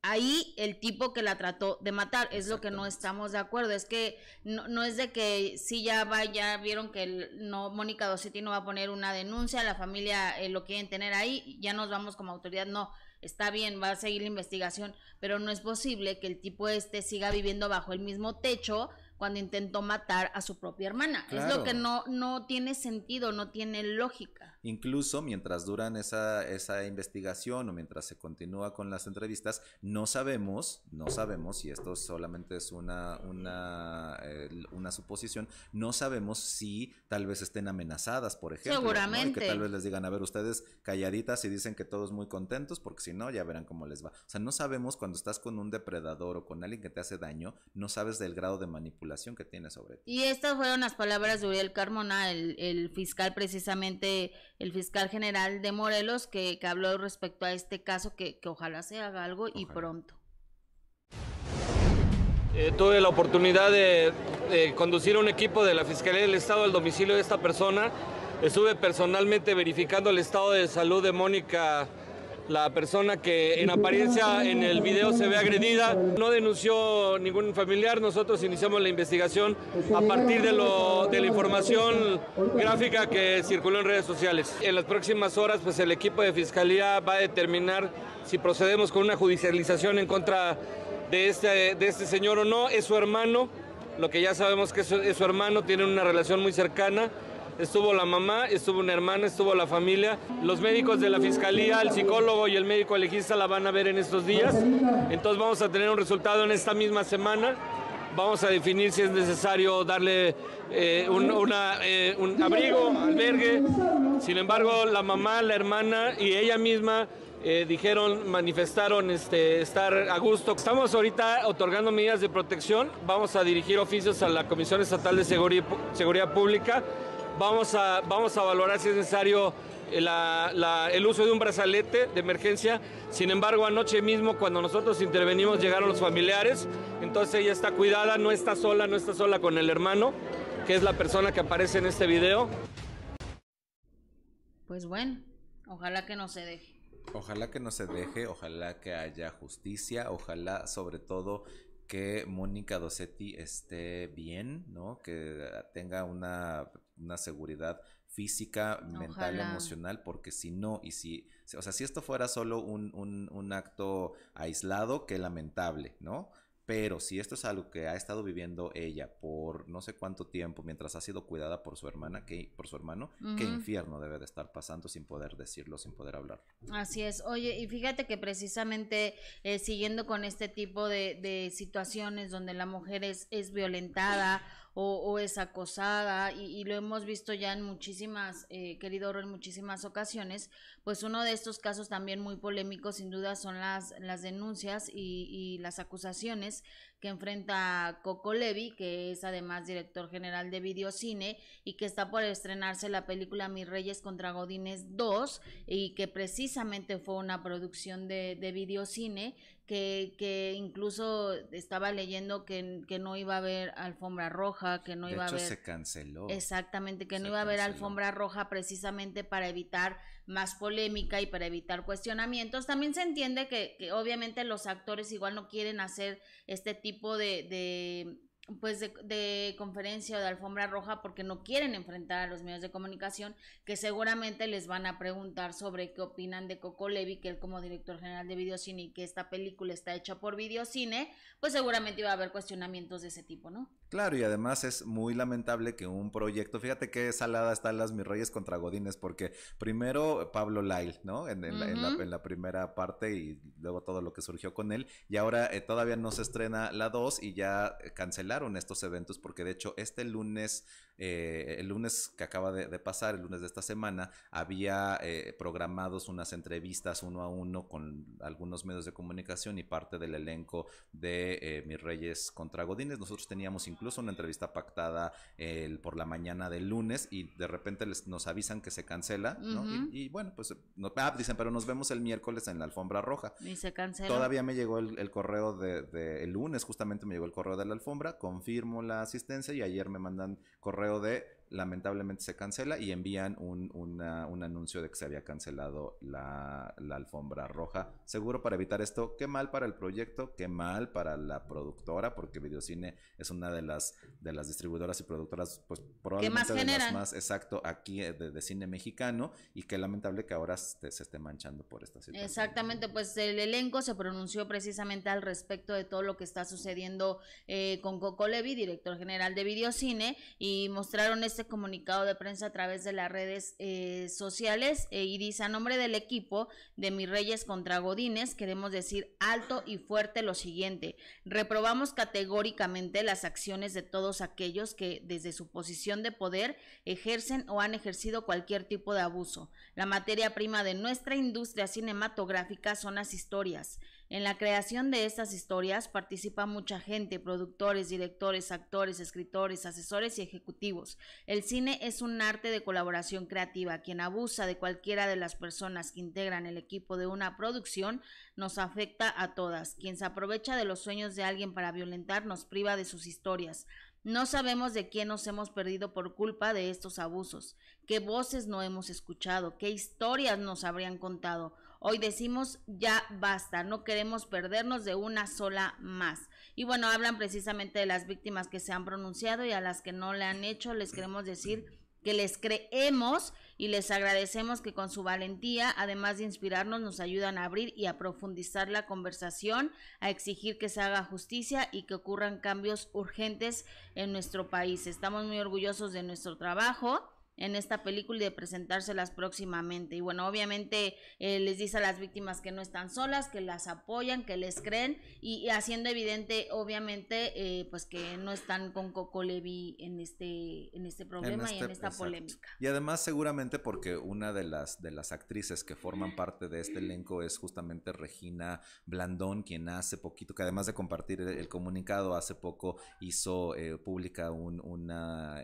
ahí el tipo que la trató de matar. Es lo que no estamos de acuerdo. Es que no, es de que si ya vieron que no Mónica Dosetti no va a poner una denuncia, la familia eh, lo quieren tener ahí, ya nos vamos como autoridad. No, Está bien, va a seguir la investigación, pero no es posible que el tipo este siga viviendo bajo el mismo techo cuando intentó matar a su propia hermana. Es lo que no, no tiene sentido, no tiene lógica. Incluso mientras duran esa, esa investigación o mientras se continúa con las entrevistas, no sabemos, no sabemos, y esto solamente es una, una, eh, una suposición, no sabemos si tal vez estén amenazadas, por ejemplo. Seguramente. que tal vez les digan, a ver, ustedes calladitas y dicen que todos muy contentos, porque si no, ya verán cómo les va. O sea, no sabemos cuando estás con un depredador o con alguien que te hace daño, no sabes del grado de manipulación que tiene sobre ti. Y estas fueron las palabras de Uriel Carmona, el, el fiscal precisamente el fiscal general de Morelos que, habló respecto a este caso, que, ojalá se haga algo y pronto. Eh, tuve la oportunidad de, conducir a un equipo de la Fiscalía del Estado al domicilio de esta persona. Estuve personalmente verificando el estado de salud de Mónica la persona que en apariencia en el video se ve agredida. No denunció ningún familiar, nosotros iniciamos la investigación a partir de, la información gráfica que circuló en redes sociales. En las próximas horas, pues el equipo de fiscalía va a determinar si procedemos con una judicialización en contra de este, de este señor o no. Es su hermano, lo que ya sabemos que es su, es su hermano, tiene una relación muy cercana estuvo la mamá, estuvo una hermana, estuvo la familia. Los médicos de la fiscalía, el psicólogo y el médico legista la van a ver en estos días. Entonces vamos a tener un resultado en esta misma semana. Vamos a definir si es necesario darle eh, eh, un, abrigo, albergue. Sin embargo, la mamá, la hermana y ella misma eh, dijeron, manifestaron este, estar a gusto. Estamos ahorita otorgando medidas de protección, vamos a dirigir oficios a la Comisión Estatal de Seguridad Pública Vamos a, vamos a valorar si es necesario eh, el uso de un brazalete de emergencia. Sin embargo, anoche mismo cuando nosotros intervenimos llegaron los familiares, entonces ella está cuidada, no está sola, no está sola con el hermano, que es la persona que aparece en este video. Pues bueno, ojalá que no se deje. Ojalá que no se deje, ojalá que haya justicia, ojalá sobre todo que Mónica Dosetti esté bien, ¿no? Que tenga una una seguridad física, mental, emocional, porque si no, y si, o sea, si esto fuera solo un, un, acto aislado, qué lamentable, ¿no? Pero si esto es algo que ha estado viviendo ella por no sé cuánto tiempo mientras ha sido cuidada por su hermana, que, por su hermano, qué infierno debe de estar pasando sin poder decirlo, sin poder hablar. Así es. Oye, y fíjate que precisamente eh, siguiendo con este tipo de, situaciones donde la mujer es, es violentada o, es acosada, y, y, lo hemos visto ya en muchísimas, eh, querido Oro, en muchísimas ocasiones, pues uno de estos casos también muy polémicos, sin duda, son las, las denuncias y, las acusaciones que enfrenta Coco Levi, que es además director general de Videocine y que está por estrenarse la película Mis Reyes contra Godines 2 y que precisamente fue una producción de, de Videocine que, que incluso estaba leyendo que, que, no iba a haber alfombra roja, que no iba a haber... se canceló. Exactamente, que no iba a haber alfombra roja precisamente para evitar más polémica y para evitar cuestionamientos. También se entiende que, que obviamente los actores igual no quieren hacer este tipo de pues de, conferencia o de alfombra roja porque no quieren enfrentar a los medios de comunicación que seguramente les van a preguntar sobre qué opinan de Coco Levi, que él como director general de videocine y que esta película está hecha por videocine, pues seguramente iba a haber cuestionamientos de ese tipo, ¿no? Claro, y además es muy lamentable que un proyecto, fíjate qué salada están las mis reyes contra Godines, porque primero Pablo Lyle, ¿no? En, la, primera parte y luego todo lo que surgió con él, y ahora eh, todavía no se estrena la 2 y ya eh, cancela estos eventos porque de hecho este lunes eh, el lunes que acaba de, pasar, el lunes de esta semana, había eh, programados unas entrevistas uno a uno con algunos medios de comunicación y parte del elenco de eh, Mis Reyes contra godines Nosotros teníamos incluso una entrevista pactada por la mañana del lunes y de repente les, nos avisan que se cancela, y, bueno, pues no, ah, dicen, pero nos vemos el miércoles en la alfombra roja. Y se cancela. Todavía me llegó el, correo de, el lunes, justamente me llegó el correo de la alfombra, confirmo la asistencia y ayer me mandan correo correo de lamentablemente se cancela y envían un, un anuncio de que se había cancelado la, alfombra roja. Seguro para evitar esto, qué mal para el proyecto, qué mal para la productora, porque Videocine es una de las, de las distribuidoras y productoras, pues probablemente más más, exacto, aquí eh, de, cine mexicano y qué lamentable que ahora se, esté manchando por esta situación. Exactamente, pues el elenco se pronunció precisamente al respecto de todo lo que está sucediendo eh, con Coco Levi, director general de Videocine, y mostraron este este comunicado de prensa a través de las redes eh, sociales eh, y dice a nombre del equipo de Mis Reyes contra Godines queremos decir alto y fuerte lo siguiente. Reprobamos categóricamente las acciones de todos aquellos que desde su posición de poder ejercen o han ejercido cualquier tipo de abuso. La materia prima de nuestra industria cinematográfica son las historias. En la creación de estas historias participa mucha gente, productores, directores, actores, escritores, asesores y ejecutivos. El cine es un arte de colaboración creativa. Quien abusa de cualquiera de las personas que integran el equipo de una producción nos afecta a todas. Quien se aprovecha de los sueños de alguien para violentar nos priva de sus historias. No sabemos de quién nos hemos perdido por culpa de estos abusos, qué voces no hemos escuchado, qué historias nos habrían contado. Hoy decimos ya basta, no queremos perdernos de una sola más. Y bueno, hablan precisamente de las víctimas que se han pronunciado y a las que no le han hecho, les queremos decir que les creemos y les agradecemos que con su valentía, además de inspirarnos, nos ayudan a abrir y a profundizar la conversación, a exigir que se haga justicia y que ocurran cambios urgentes en nuestro país. Estamos muy orgullosos de nuestro trabajo en esta película y de presentárselas próximamente. Y bueno, obviamente eh, les dice a las víctimas que no están solas, que las apoyan, que les creen y, haciendo evidente, obviamente, eh, pues que no están con Coco Levi en este, en este problema y en este esta polémica. Y además seguramente porque una de las, de las actrices que forman parte de este elenco es justamente Regina Blandón, quien hace poquito, que además de compartir el, comunicado, hace poco hizo eh, pública una,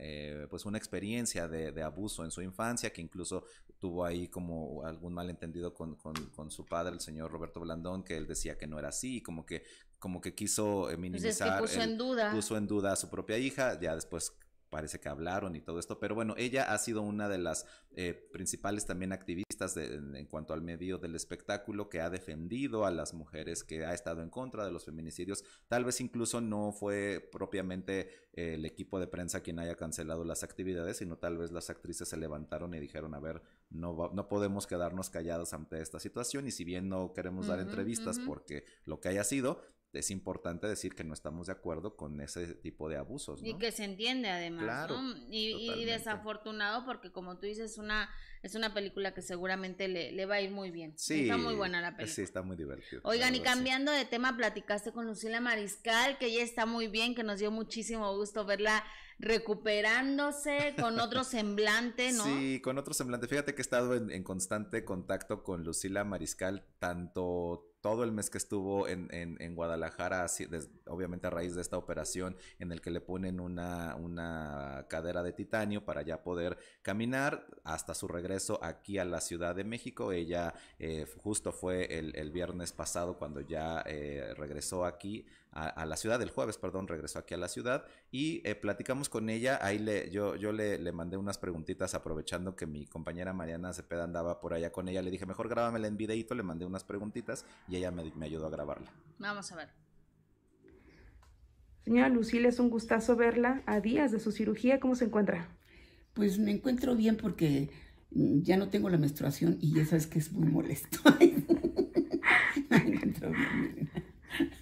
pues una experiencia de, de abuso en su infancia, que incluso tuvo ahí como algún malentendido con, con, su padre, el señor Roberto Blandón, que él decía que no era así, como que como que quiso pues minimizar, puso, en duda. puso en duda a su propia hija, ya después parece que hablaron y todo esto, pero bueno, ella ha sido una de las eh, principales también activistas en, cuanto al medio del espectáculo que ha defendido a las mujeres, que ha estado en contra de los feminicidios, tal vez incluso no fue propiamente eh, el equipo de prensa quien haya cancelado las actividades, sino tal vez las actrices se levantaron y dijeron, a ver, no, no podemos quedarnos calladas ante esta situación y si bien no queremos dar entrevistas porque lo que haya sido, es importante decir que no estamos de acuerdo con ese tipo de abusos. ¿no? Y que se entiende además. ¿no? y, desafortunado porque como tú dices, una, es una película que seguramente le, va a ir muy bien. Sí, está muy buena la película. Sí, está muy divertida. Oigan, y cambiando de tema, platicaste con Lucila Mariscal, que ella está muy bien, que nos dio muchísimo gusto verla recuperándose con otro (laughs) semblante, ¿no? Sí, con otro semblante. Fíjate que he estado en, en constante contacto con Lucila Mariscal, tanto todo el mes que estuvo en, Guadalajara, obviamente a raíz de esta operación en el que le ponen una, una cadera de titanio para ya poder caminar hasta su regreso aquí a la Ciudad de México. Ella eh, justo fue el, viernes pasado cuando ya eh, regresó aquí a, la ciudad, el jueves, perdón, regresó aquí a la ciudad y eh, platicamos con ella. Ahí le, yo, yo le, mandé unas preguntitas aprovechando que mi compañera Mariana Cepeda andaba por allá con ella. Le dije, mejor grábamela en videíto, le mandé unas preguntitas y ella me, me ayudó a grabarla. Vamos a ver. Señora Lucila, es un gustazo verla a días de su cirugía. ¿Cómo se encuentra? Pues me encuentro bien porque ya no tengo la menstruación y ya sabes que es muy molesto. (laughs) me encuentro bien.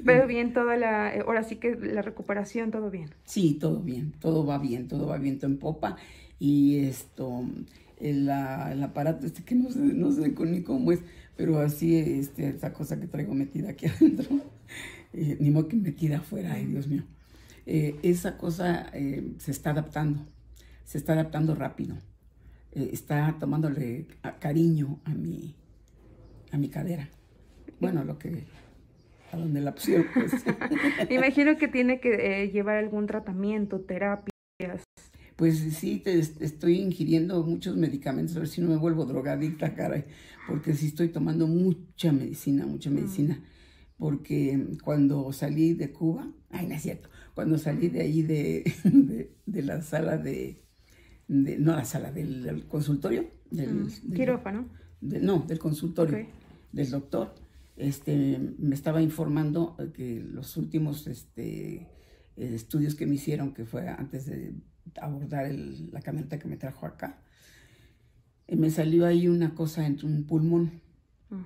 Veo (laughs) bien, toda la, eh, ahora sí que la recuperación, todo bien. Sí, todo bien, todo va bien, todo va viento en popa. Y esto, el, el aparato este que no sé, no sé ni cómo es, pero así, este, esa cosa que traigo metida aquí (laughs) adentro, eh, ni modo que metida afuera, ay Dios mío. Eh, esa cosa se está adaptando, se está adaptando rápido. está tomándole cariño a mi, a mi cadera. Bueno, lo que donde la pusieron. Pues. (laughs) Imagino que tiene que eh, llevar algún tratamiento, terapias. Pues sí, te, estoy ingiriendo muchos medicamentos, a ver si no me vuelvo drogadicta, caray, porque sí estoy tomando mucha medicina, mucha mm. medicina. Porque cuando salí de Cuba, ay, no es cierto, cuando salí de ahí de, (laughs) la sala de, no la sala, del, consultorio, del, mm, quirófano. no, del consultorio, del doctor este, me estaba informando que los últimos este, eh, estudios que me hicieron, que fue antes de abordar la camioneta que me trajo acá, eh, me salió ahí una cosa en un pulmón. Mm.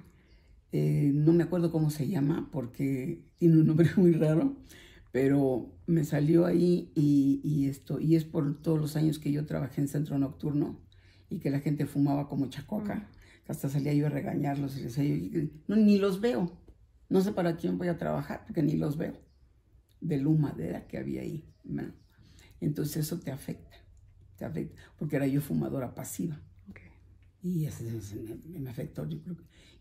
Eh, no me acuerdo cómo se llama porque tiene un nombre (laughs) muy raro, pero me salió ahí y, esto, y es por todos los años que yo trabajé en centro nocturno y que la gente fumaba como chacoaca mm hasta salía yo a regañarlos y les decía, eh, no, ni los veo. No sé para quién voy a trabajar porque ni los veo. De de la que había ahí. entonces eso te afecta, te afecta, porque era yo fumadora pasiva. Y eso, me, afectó,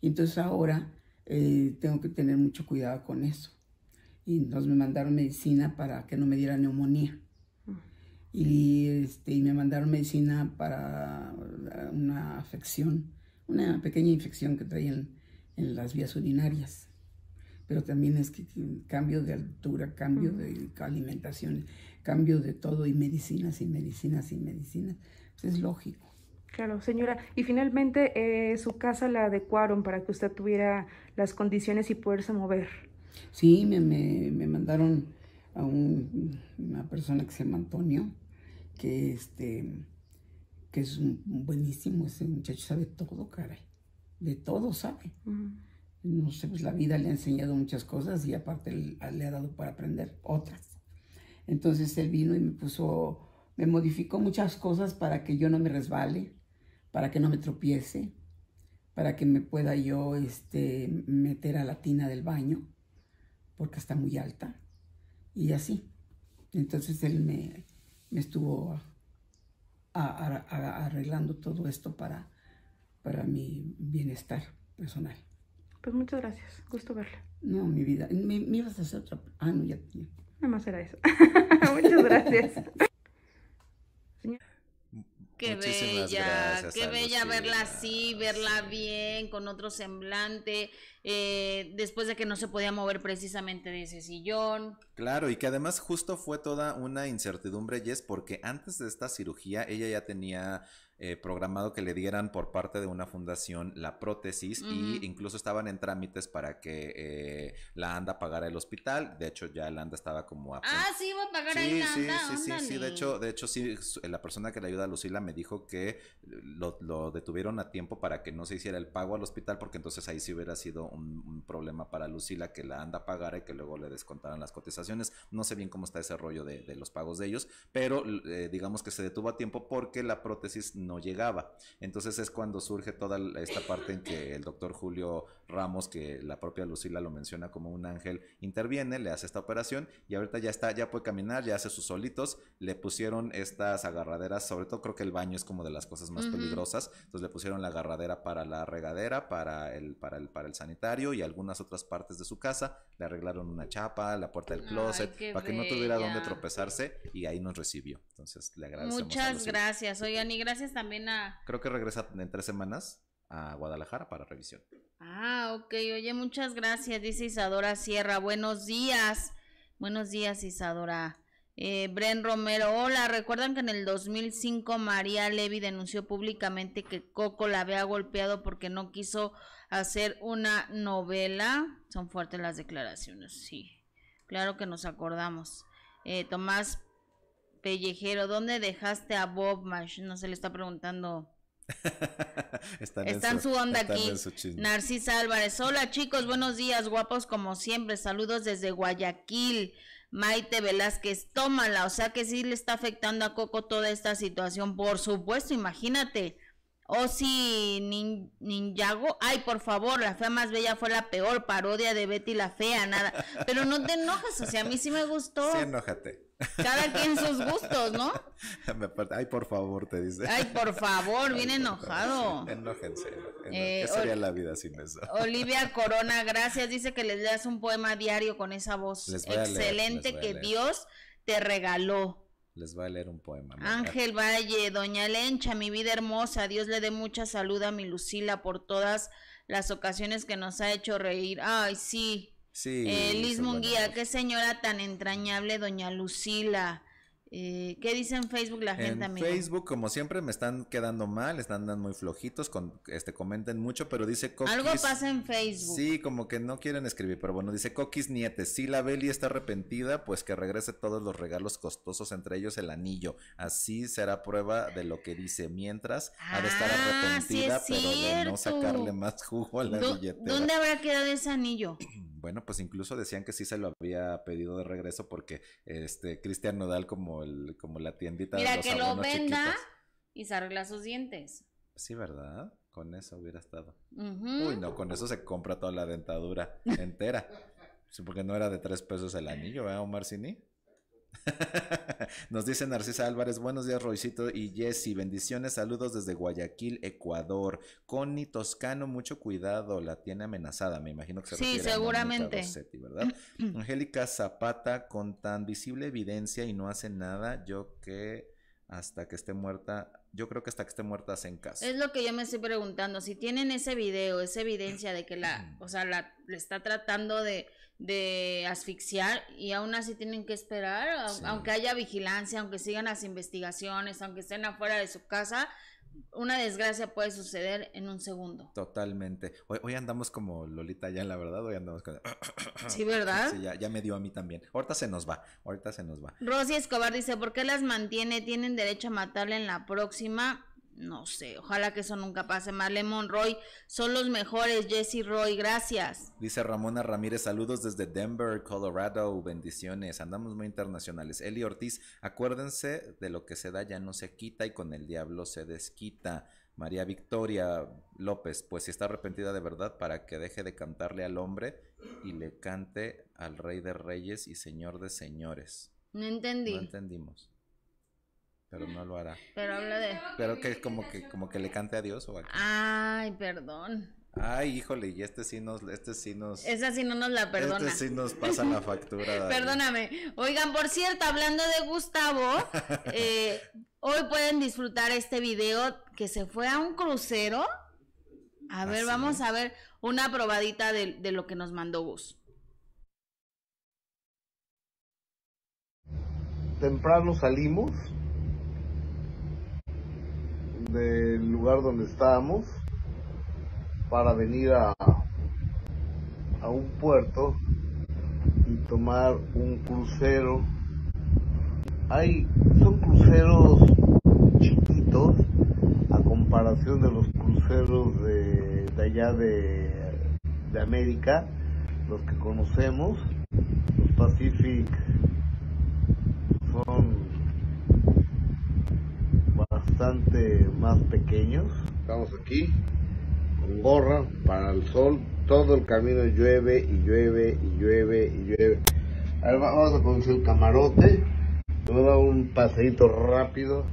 Y entonces ahora eh, tengo que tener mucho cuidado con eso. Y entonces me mandaron medicina para que no me diera neumonía. Mm. Este, y me mandaron medicina para eh, una afección una pequeña infección que traían en las vías urinarias. Pero también es que, cambio de altura, cambio de alimentación, cambio de todo y medicinas y medicinas y medicinas. es lógico. Claro, señora. Y finalmente eh, su casa la adecuaron para que usted tuviera las condiciones y poderse mover. Sí, me, me, mandaron a una persona que se llama Antonio, que este, que es buenísimo ese muchacho, sabe todo, caray, de todo sabe. Mm. No sé, pues la vida le ha enseñado muchas cosas y aparte le ha dado para aprender otras. Entonces él vino y me puso, me modificó muchas cosas para que yo no me resbale, para que no me tropiece, para que me pueda yo este, meter a la tina del baño, porque está muy alta, y así. Entonces él me, me estuvo arreglando todo esto para, para mi bienestar personal. Pues muchas gracias, gusto verla. No, mi vida, me, me ibas a hacer otra... Ah, no, ya Nada más era eso. (laughs) muchas gracias. (laughs) Qué bella, qué bella verla así, verla bien, con otro semblante, eh, después de que no se podía mover precisamente de ese sillón. Claro, y que además justo fue toda una incertidumbre, Jess, porque antes de esta cirugía ella ya tenía eh, programado que le dieran por parte de una fundación la prótesis e y incluso estaban en trámites para que eh, la ANDA pagara el hospital. De hecho, ya la ANDA estaba como... ah, sí, iba a pagar sí, ahí la sí, Sí, sí, sí, de hecho, de hecho, sí, la persona que le ayuda a Lucila me dijo que lo, detuvieron a tiempo para que no se hiciera el pago al hospital porque entonces ahí sí hubiera sido un, problema para Lucila que la ANDA pagara y que luego le descontaran las cotizaciones. No sé bien cómo está ese rollo de, los pagos de ellos, pero eh, digamos que se detuvo a tiempo porque la prótesis no llegaba. Entonces es cuando surge toda esta parte en que el doctor Julio Ramos, que la propia Lucila lo menciona como un ángel, interviene, le hace esta operación y ahorita ya está, ya puede caminar, ya hace sus solitos, le pusieron estas agarraderas, sobre todo creo que el baño es como de las cosas más peligrosas, entonces le pusieron la agarradera para la regadera, para el, para el, para el sanitario y algunas otras partes de su casa, le arreglaron una chapa, la puerta del closet, para que no tuviera dónde tropezarse y ahí nos recibió. Entonces le agradecemos. Muchas gracias, oigan, y gracias Creo que regresa en tres semanas a Guadalajara para revisión. Ah, ok. Oye, muchas gracias, dice Isadora Sierra. Buenos días. Buenos días, Isadora. Eh, Bren Romero, hola, recuerdan que en el 2005 María Levy denunció públicamente que Coco la había golpeado porque no quiso hacer una novela. Son fuertes las declaraciones, sí. Claro que nos acordamos. Eh, Tomás Pellejero, ¿dónde dejaste a Bob Mash? No se le está preguntando. (laughs) Está en su, onda aquí. Narcis Narcisa Álvarez. Hola chicos, buenos días, guapos como siempre. Saludos desde Guayaquil. Maite Velázquez, tómala. O sea que sí le está afectando a Coco toda esta situación. Por supuesto, imagínate. O oh, si Ninjago. Ay, por favor, la fea más bella fue la peor parodia de Betty la fea, nada. Pero no te enojes, o sea, a mí sí me gustó. Sí, enójate. Cada quien sus gustos, ¿no? (laughs) Ay, por favor, te dice. Ay, por favor, bien enojado. Enójense. Eh, ¿Qué sería la vida sin eso? Olivia (laughs) Corona, gracias. Dice que les das un poema diario con esa voz excelente que Dios te regaló les va a leer un poema. Ángel Valle, Doña Lencha, mi vida hermosa, Dios le dé mucha salud a mi Lucila por todas las ocasiones que nos ha hecho reír. Ay, sí. Sí. Eh, Liz Munguía, qué señora tan entrañable, Doña Lucila. Eh, ¿Qué dice en Facebook la gente, en Facebook, como siempre, me están quedando mal, están dando muy flojitos, con, este, comenten mucho, pero dice Coquis. Algo pasa en Facebook. Sí, como que no quieren escribir, pero bueno, dice Coquis Nietes. Si la Beli está arrepentida, pues que regrese todos los regalos costosos, entre ellos el anillo. Así será prueba de lo que dice. Mientras, ah, estar arrepentida, sí pero no sacarle más jugo a la ¿Dónde habrá quedado ese anillo? (clears throat) bueno, pues incluso decían que sí se lo había pedido de regreso porque este Cristian Nodal, como la tiendita de los que lo venda y se arregla sus dientes. Sí, ¿verdad? Con eso hubiera estado. Uy, no, con eso se compra toda la dentadura entera. sí, porque no era de tres pesos el anillo, ¿verdad, Omar Cini? (laughs) Nos dice Narcisa Álvarez, buenos días Roycito y Jessy, bendiciones, saludos desde Guayaquil, Ecuador. Connie Toscano, mucho cuidado, la tiene amenazada, me imagino que se Sí, seguramente. A Rossetti, ¿verdad? (clears throat) Angélica Zapata, con tan visible evidencia y no hace nada, yo que hasta que esté muerta, yo creo que hasta que esté muerta en casa Es lo que yo me estoy preguntando, si tienen ese video, esa evidencia de que la, o sea, la, le está tratando de de asfixiar y aún así tienen que esperar, aunque haya vigilancia, aunque sigan las investigaciones, aunque estén afuera de su casa, una desgracia puede suceder en un segundo. Totalmente. Hoy, hoy andamos como Lolita ya, en la verdad, hoy andamos con... (coughs) Sí, ¿verdad? ya, ya, me dio a mí también. Ahorita se nos va, ahorita se nos va. Rosy Escobar dice, ¿por qué las mantiene? Tienen derecho a matarle en la próxima no sé, ojalá que eso nunca pase. Lemon Roy, son los mejores, Jesse Roy, gracias. Dice Ramona Ramírez, saludos desde Denver, Colorado, bendiciones, andamos muy internacionales. Eli Ortiz, acuérdense de lo que se da ya no se quita y con el diablo se desquita. María Victoria López, pues si está arrepentida de verdad, para que deje de cantarle al hombre y le cante al Rey de Reyes y Señor de Señores. No entendí. No entendimos pero no lo hará. Pero habla de... Pero que como que, como que le cante a Dios o algo. Ay, perdón. Ay, híjole, y este sí nos, este sí nos. Esa sí no nos la este perdona. Este sí nos pasa la factura. (laughs) Perdóname. Oigan, por cierto, hablando de Gustavo, (laughs) eh, hoy pueden disfrutar este video que se fue a un crucero. A ah, ver, vamos a ver una probadita de, de lo que nos mandó Gus. Temprano salimos del lugar donde estábamos para venir a, a un puerto y tomar un crucero. Hay, son cruceros chiquitos a comparación de los cruceros de, allá de, de América, los que conocemos, los Pacific son bastante más pequeños. Estamos aquí con gorra para el sol. Todo el camino llueve y llueve y llueve y llueve. vamos a conducir el camarote. Voy a dar un paseito rápido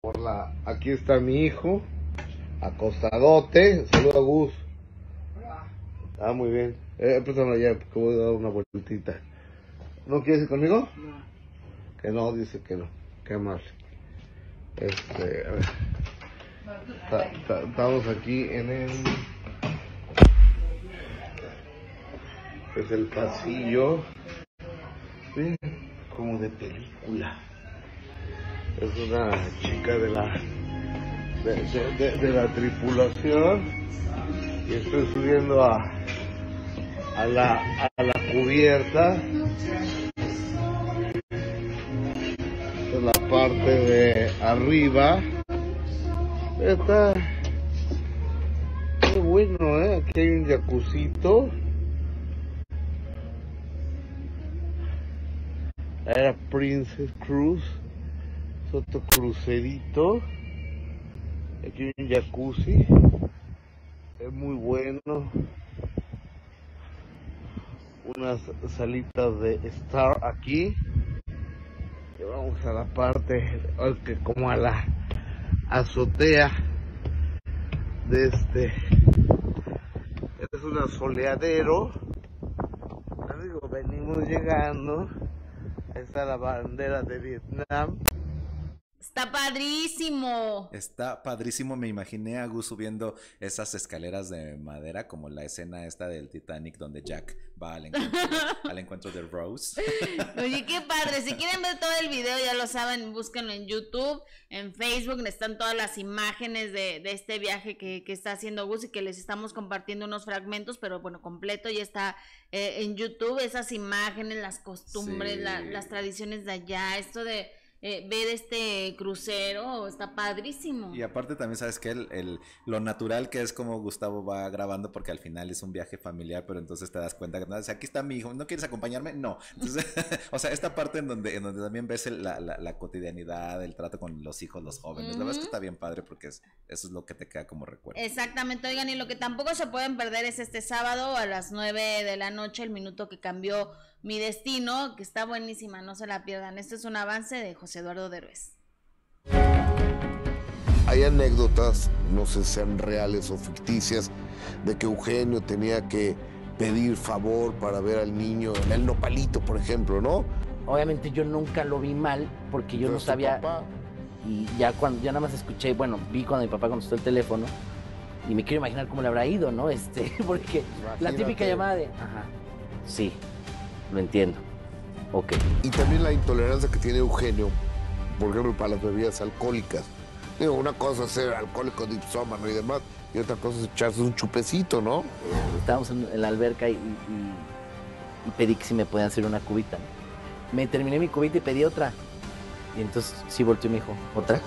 por la... Aquí está mi hijo, acostadote. Saludos a Gus. Ah, muy bien. Eh, ya, porque voy a dar una vueltita. ¿No quieres ir conmigo? No. Que no, dice que no. Qué mal. Este, estamos aquí en el. Es pues, el pasillo. Como de película. Es una chica de la. De, la tripulación. Y estoy subiendo a. A la, a la cubierta. Es la parte de arriba. Está bueno, ¿eh? Aquí hay un jacuzito. Era Princess Cruz Es otro crucerito. Aquí hay un jacuzzi. Es muy bueno. Unas salitas de Star aquí vamos a la parte, como a la azotea de este, es un asoleadero, amigos venimos llegando, está la bandera de Vietnam, Está padrísimo. Está padrísimo. Me imaginé a Gus subiendo esas escaleras de madera, como la escena esta del Titanic donde Jack va al encuentro, de (laughs) Rose. Oye, pues qué padre. Si quieren ver todo el video, ya lo saben, búsquenlo en YouTube, en Facebook. Están todas las imágenes de, este viaje que, está haciendo Gus y que les estamos compartiendo unos fragmentos, pero bueno, completo ya está eh, en YouTube. Esas imágenes, las costumbres, las tradiciones de allá, esto de ve eh, ver este crucero, está padrísimo. Y aparte también sabes que el, lo natural que es como Gustavo va grabando, porque al final es un viaje familiar, pero entonces te das cuenta que no, aquí está mi hijo, ¿no quieres acompañarme? No. (laughs) o sea, esta parte en donde, en donde también ves la, la, cotidianidad, el trato con los hijos, los jóvenes, la verdad es que está bien padre porque es, eso es lo que te queda como recuerdo. Exactamente, oigan, y lo que tampoco se pueden perder es este sábado a las 9 de la noche, el minuto que cambió mi Destino, que está buenísima, no se la pierdan. Este es un avance de José Eduardo Derbez. Hay anécdotas, no sé si sean reales o ficticias, de que Eugenio tenía que pedir favor para ver al niño, el nopalito, por ejemplo, ¿no? Obviamente yo nunca lo vi mal porque yo no sabía. Y ya cuando ya nada más escuché, bueno, vi cuando mi papá contestó el teléfono y me quiero imaginar cómo le habrá ido, ¿no? (laughs) Este, porque la típica llamada de, ajá, sí, lo entiendo. Ok. Y también la intolerancia que tiene Eugenio, por ejemplo, para las bebidas alcohólicas. Digo, una cosa es ser alcohólico, dipsómano y demás, y otra cosa es echarse un chupecito, ¿no? Estábamos en la alberca y, pedí que si me podían hacer una cubita. Me terminé mi cubita y pedí otra. Y entonces sí volteó y me dijo, ¿otra?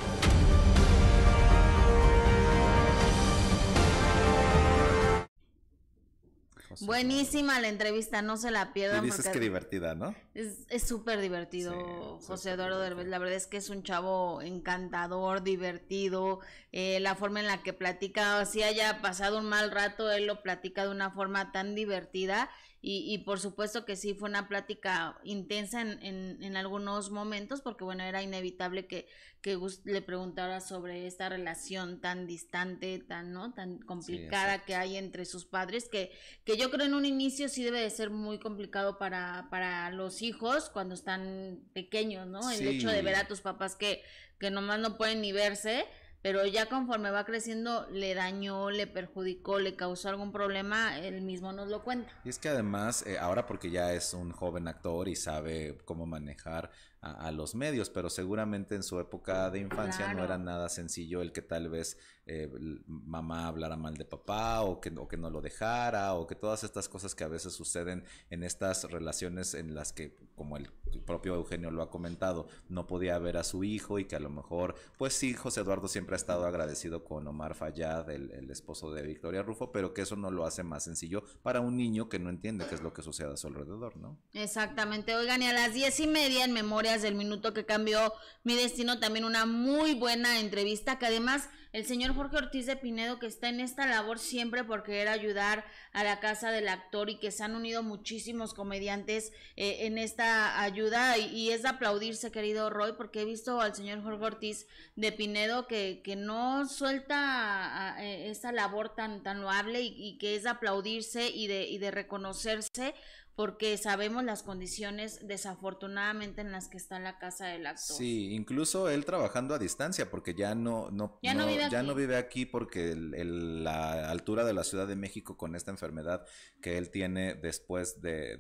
Buenísima la entrevista, no se la pierdan. Y dices que divertida, ¿no? Es súper divertido, José Eduardo Derbez. La verdad es que es un chavo encantador, divertido. Eh, la forma en la que platica, si haya pasado un mal rato, él lo platica de una forma tan divertida y, y, por supuesto que sí fue una plática intensa en, en, en algunos momentos, porque bueno, era inevitable que, que, le preguntara sobre esta relación tan distante, tan, ¿no? tan complicada que hay entre sus padres, que, que yo creo en un inicio sí debe de ser muy complicado para, para los hijos cuando están pequeños, ¿no? El hecho de ver a tus papás que, que nomás no pueden ni verse pero ya conforme va creciendo le dañó, le perjudicó, le causó algún problema, él mismo nos lo cuenta. Y es que además, eh, ahora porque ya es un joven actor y sabe cómo manejar a, los medios, pero seguramente en su época de infancia no era nada sencillo el que tal vez eh, mamá hablara mal de papá o que, que no lo dejara o que todas estas cosas que a veces suceden en estas relaciones en las que, como el, propio Eugenio lo ha comentado, no podía ver a su hijo y que a lo mejor, pues sí, José Eduardo siempre ha estado agradecido con Omar Fayad, el, esposo de Victoria Rufo, pero que eso no lo hace más sencillo para un niño que no entiende qué es lo que sucede a su alrededor, ¿no? Exactamente, oigan, y a las diez y media en memoria del minuto que cambió mi destino, también una muy buena entrevista que además el señor Jorge Ortiz de Pinedo que está en esta labor siempre por querer ayudar a la casa del actor y que se han unido muchísimos comediantes eh, en esta ayuda y, es de aplaudirse querido Roy porque he visto al señor Jorge Ortiz de Pinedo que, no suelta eh, esta labor tan, tan loable y, que es de aplaudirse y de, y de reconocerse porque sabemos las condiciones desafortunadamente en las que está la casa del actor. Sí, incluso él trabajando a distancia porque ya no no ya no, vive, aquí. porque la altura de la Ciudad de México con esta enfermedad que él tiene después de,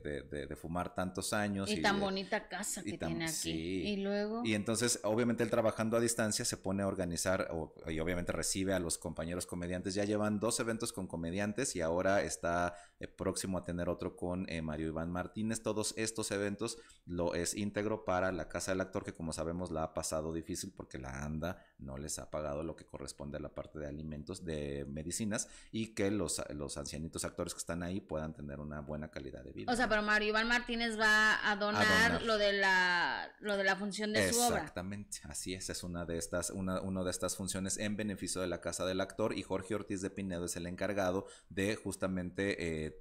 de, fumar tantos años y, tan bonita casa que tiene aquí y luego y entonces obviamente él trabajando a distancia se pone a organizar y obviamente recibe a los compañeros comediantes ya llevan dos eventos con comediantes y ahora está eh, próximo a tener otro con eh, Mario Iván Martínez. Todos estos eventos lo es íntegro para la Casa del Actor, que como sabemos la ha pasado difícil porque la anda no les ha pagado lo que corresponde a la parte de alimentos, de medicinas, y que los, los ancianitos actores que están ahí puedan tener una buena calidad de vida. O sea, pero Mario Iván Martínez va a donar, lo de la lo de la función de su obra. Exactamente, así es, es una de estas, una, de estas funciones en beneficio de la Casa del Actor, y Jorge Ortiz de Pinedo es el encargado de justamente eh,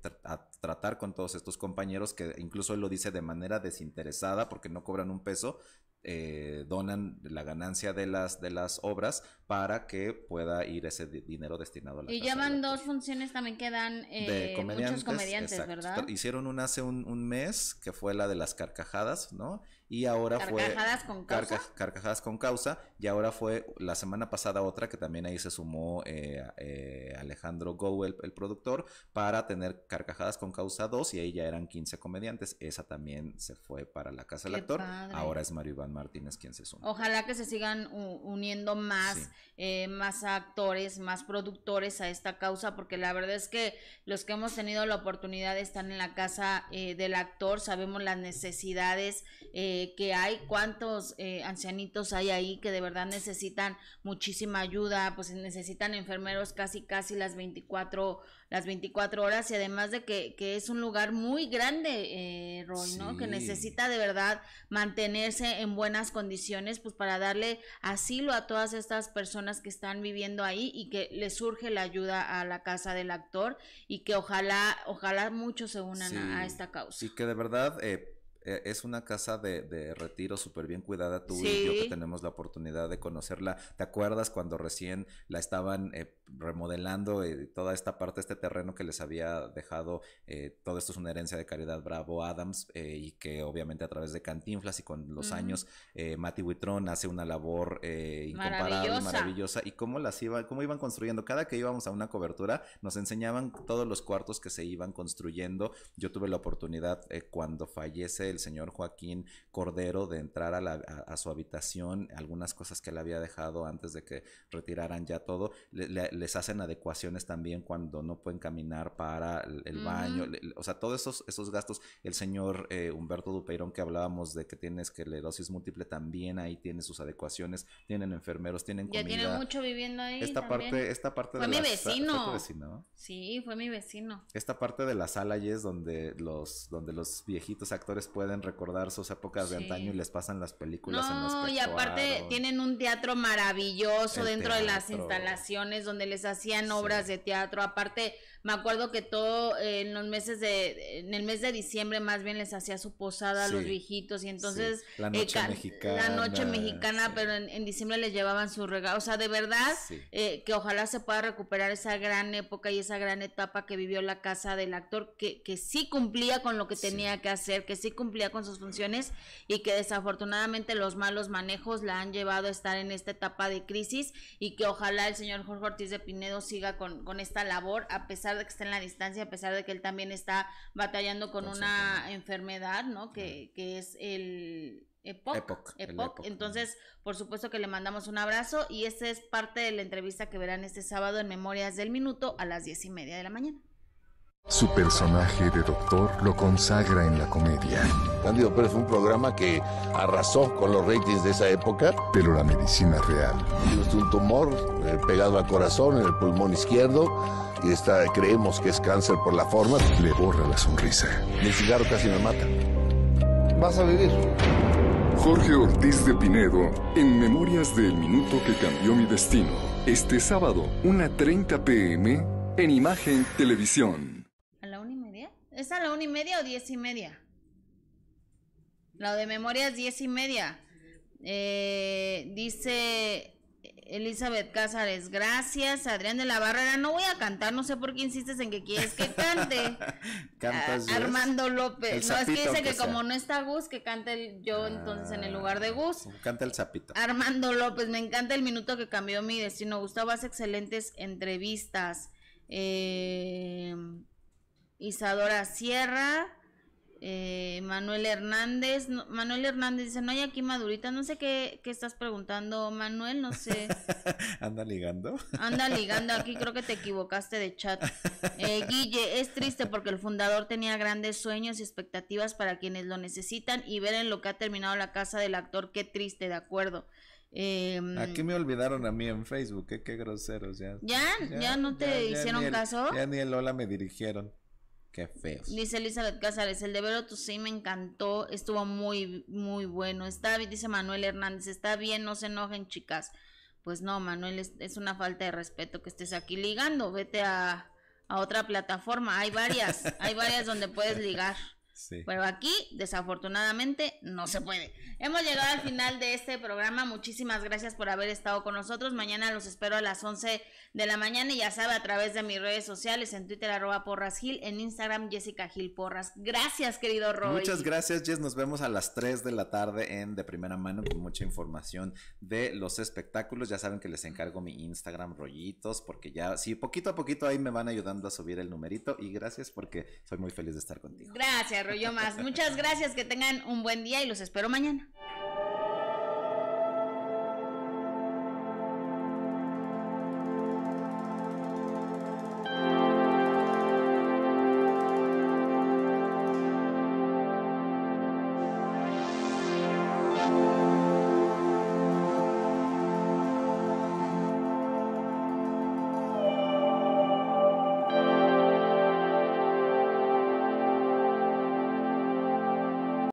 tratar con todos estos compañeros que incluso él lo dice de manera desinteresada porque no cobran un peso eh, donan la ganancia de las, de las obras para que pueda ir ese dinero destinado a la Y llevan dos funciones también que dan de comediantes, eh, muchos comediantes, ¿verdad? Hicieron una hace un, mes que fue la de las carcajadas, ¿no? Y ahora ¿Carcajadas fue... Con causa? carcajadas con causa. Y ahora fue la semana pasada otra que también ahí se sumó eh, eh, Alejandro Gowell el, productor, para tener carcajadas con causa 2 y ahí ya eran 15 comediantes. Esa también se fue para la casa del actor. Ahora es Mario Iván Martínez quien se suma. Ojalá que se sigan uniendo más. Eh, más actores, más productores a esta causa, porque la verdad es que los que hemos tenido la oportunidad están en la casa eh, del actor, sabemos las necesidades eh, que hay, cuántos ancianitos hay ahí que de verdad necesitan muchísima ayuda, pues necesitan enfermeros casi, casi las 24 horas las 24 horas y además de que, es un lugar muy grande, eh, Roy, ¿no? Que necesita de verdad mantenerse en buenas condiciones, pues para darle asilo a todas estas personas que están viviendo ahí y que le surge la ayuda a la casa del actor y que ojalá, ojalá muchos se unan a, esta causa. Y que de verdad... Eh, eh, es una casa de, de retiro súper bien cuidada tú y yo que tenemos la oportunidad de conocerla. ¿Te acuerdas cuando recién la estaban eh, remodelando eh, toda esta parte, este terreno que les había dejado? todo esto es una herencia de Caridad Bravo Adams y que obviamente a través de Cantinflas y con los años Mati Huitrón hace una labor incomparable, maravillosa. Y cómo las iba, cómo iban construyendo. Cada que íbamos a una cobertura nos enseñaban todos los cuartos que se iban construyendo. Yo tuve la oportunidad cuando fallece el señor Joaquín Cordero de entrar a, su habitación, algunas cosas que le había dejado antes de que retiraran ya todo, les hacen adecuaciones también cuando no pueden caminar para el, baño, o sea, todos esos, esos gastos, el señor eh, Humberto Dupeirón que hablábamos de que tiene esclerosis múltiple, también ahí tiene sus adecuaciones, tienen enfermeros, tienen comida. Ya tiene mucho viviendo ahí. Esta parte, esta parte de mi vecino. ¿fue Sí, fue mi vecino. Esta parte de la sala y es donde los, donde los viejitos actores pueden recordar sus épocas de antaño y les pasan las películas no, y aparte tienen un teatro maravilloso dentro de las instalaciones donde les hacían obras de teatro. Aparte, me acuerdo que todo eh, en los meses de en el mes de diciembre más bien les hacía su posada a los viejitos y entonces la eh, noche mexicana la noche mexicana pero en, diciembre les llevaban su regalo. o sea de verdad eh, que ojalá se pueda recuperar esa gran época y esa gran etapa que vivió la casa del actor que, que sí cumplía con lo que tenía que hacer que sí cumplía cumplía con sus funciones y que desafortunadamente los malos manejos la han llevado a estar en esta etapa de crisis y que ojalá el señor Jorge Ortiz de Pinedo siga con, con esta labor, a pesar de que está en la distancia, a pesar de que él también está batallando con, una enfermedad, ¿no? Que, es el, Epoch, Entonces, por supuesto que le mandamos un abrazo y esta es parte de la entrevista que verán este sábado en Memorias del Minuto a las diez y media de la mañana. Su personaje de doctor lo consagra en la comedia. Cándido Pérez fue un programa que arrasó con los ratings de esa época. Pero la medicina real. un tumor eh, pegado al corazón, en el pulmón izquierdo. Y está, creemos que es cáncer por la forma. Le borra la sonrisa. El cigarro casi me mata. Vas a vivir. Jorge Ortiz de Pinedo, en Memorias del Minuto que Cambió Mi Destino. Este sábado, 1.30 pm, en Imagen Televisión. ¿Es a la una y media o diez y media? La de memoria es diez y media. Eh, dice Elizabeth Cázares, gracias. Adrián de la Barrera, no voy a cantar, no sé por qué insistes en que quieres que cante. (laughs) Armando López. no, es que dice que, como no está Gus, que cante yo ah, entonces en el lugar de Gus. Canta el zapito. Armando López, me encanta el minuto que cambió mi destino. Gustavo, hace excelentes entrevistas. Eh, Isadora Sierra, eh, Manuel Hernández. Manuel Hernández dice, no hay aquí madurita. No sé qué, estás preguntando, Manuel, no sé. (laughs) ¿Anda ligando? Anda ligando aquí, creo que te equivocaste de chat. Eh, Guille, es triste porque el fundador tenía grandes sueños y expectativas para quienes lo necesitan y ver en lo que ha terminado la casa del actor, qué triste, de acuerdo. Em, aquí me olvidaron a mí en Facebook, eh? qué groseros. Ya, ¿Ya? no te hicieron caso? ya ni el hola me dirigieron. Qué feos. Dice Elizabeth Cázares, el de Vero sí me encantó, estuvo muy, muy bueno. Está, dice Manuel Hernández, está bien, no se enojen, chicas. Pues no, Manuel, es, es una falta de respeto que estés aquí ligando. Vete a, a otra plataforma. Hay varias, hay varias donde puedes ligar. Pero aquí, desafortunadamente, no se puede. Hemos llegado al final de este programa. Muchísimas gracias por haber estado con nosotros. Mañana los espero a las 11 de la mañana y ya sabe, a través de mis redes sociales, en Twitter, arroba en Instagram, Jessica Gil Porras. Gracias, querido Roy. Muchas gracias, Jess. Nos vemos a las 3 de la tarde en De Primera Mano con mucha información de los espectáculos. Ya saben que les encargo mi Instagram, rollitos, porque ya, sí, poquito a poquito ahí me van ayudando a subir el numerito. Y gracias porque soy muy feliz de estar contigo. Gracias, yo más. Muchas gracias, que tengan un buen día y los espero mañana.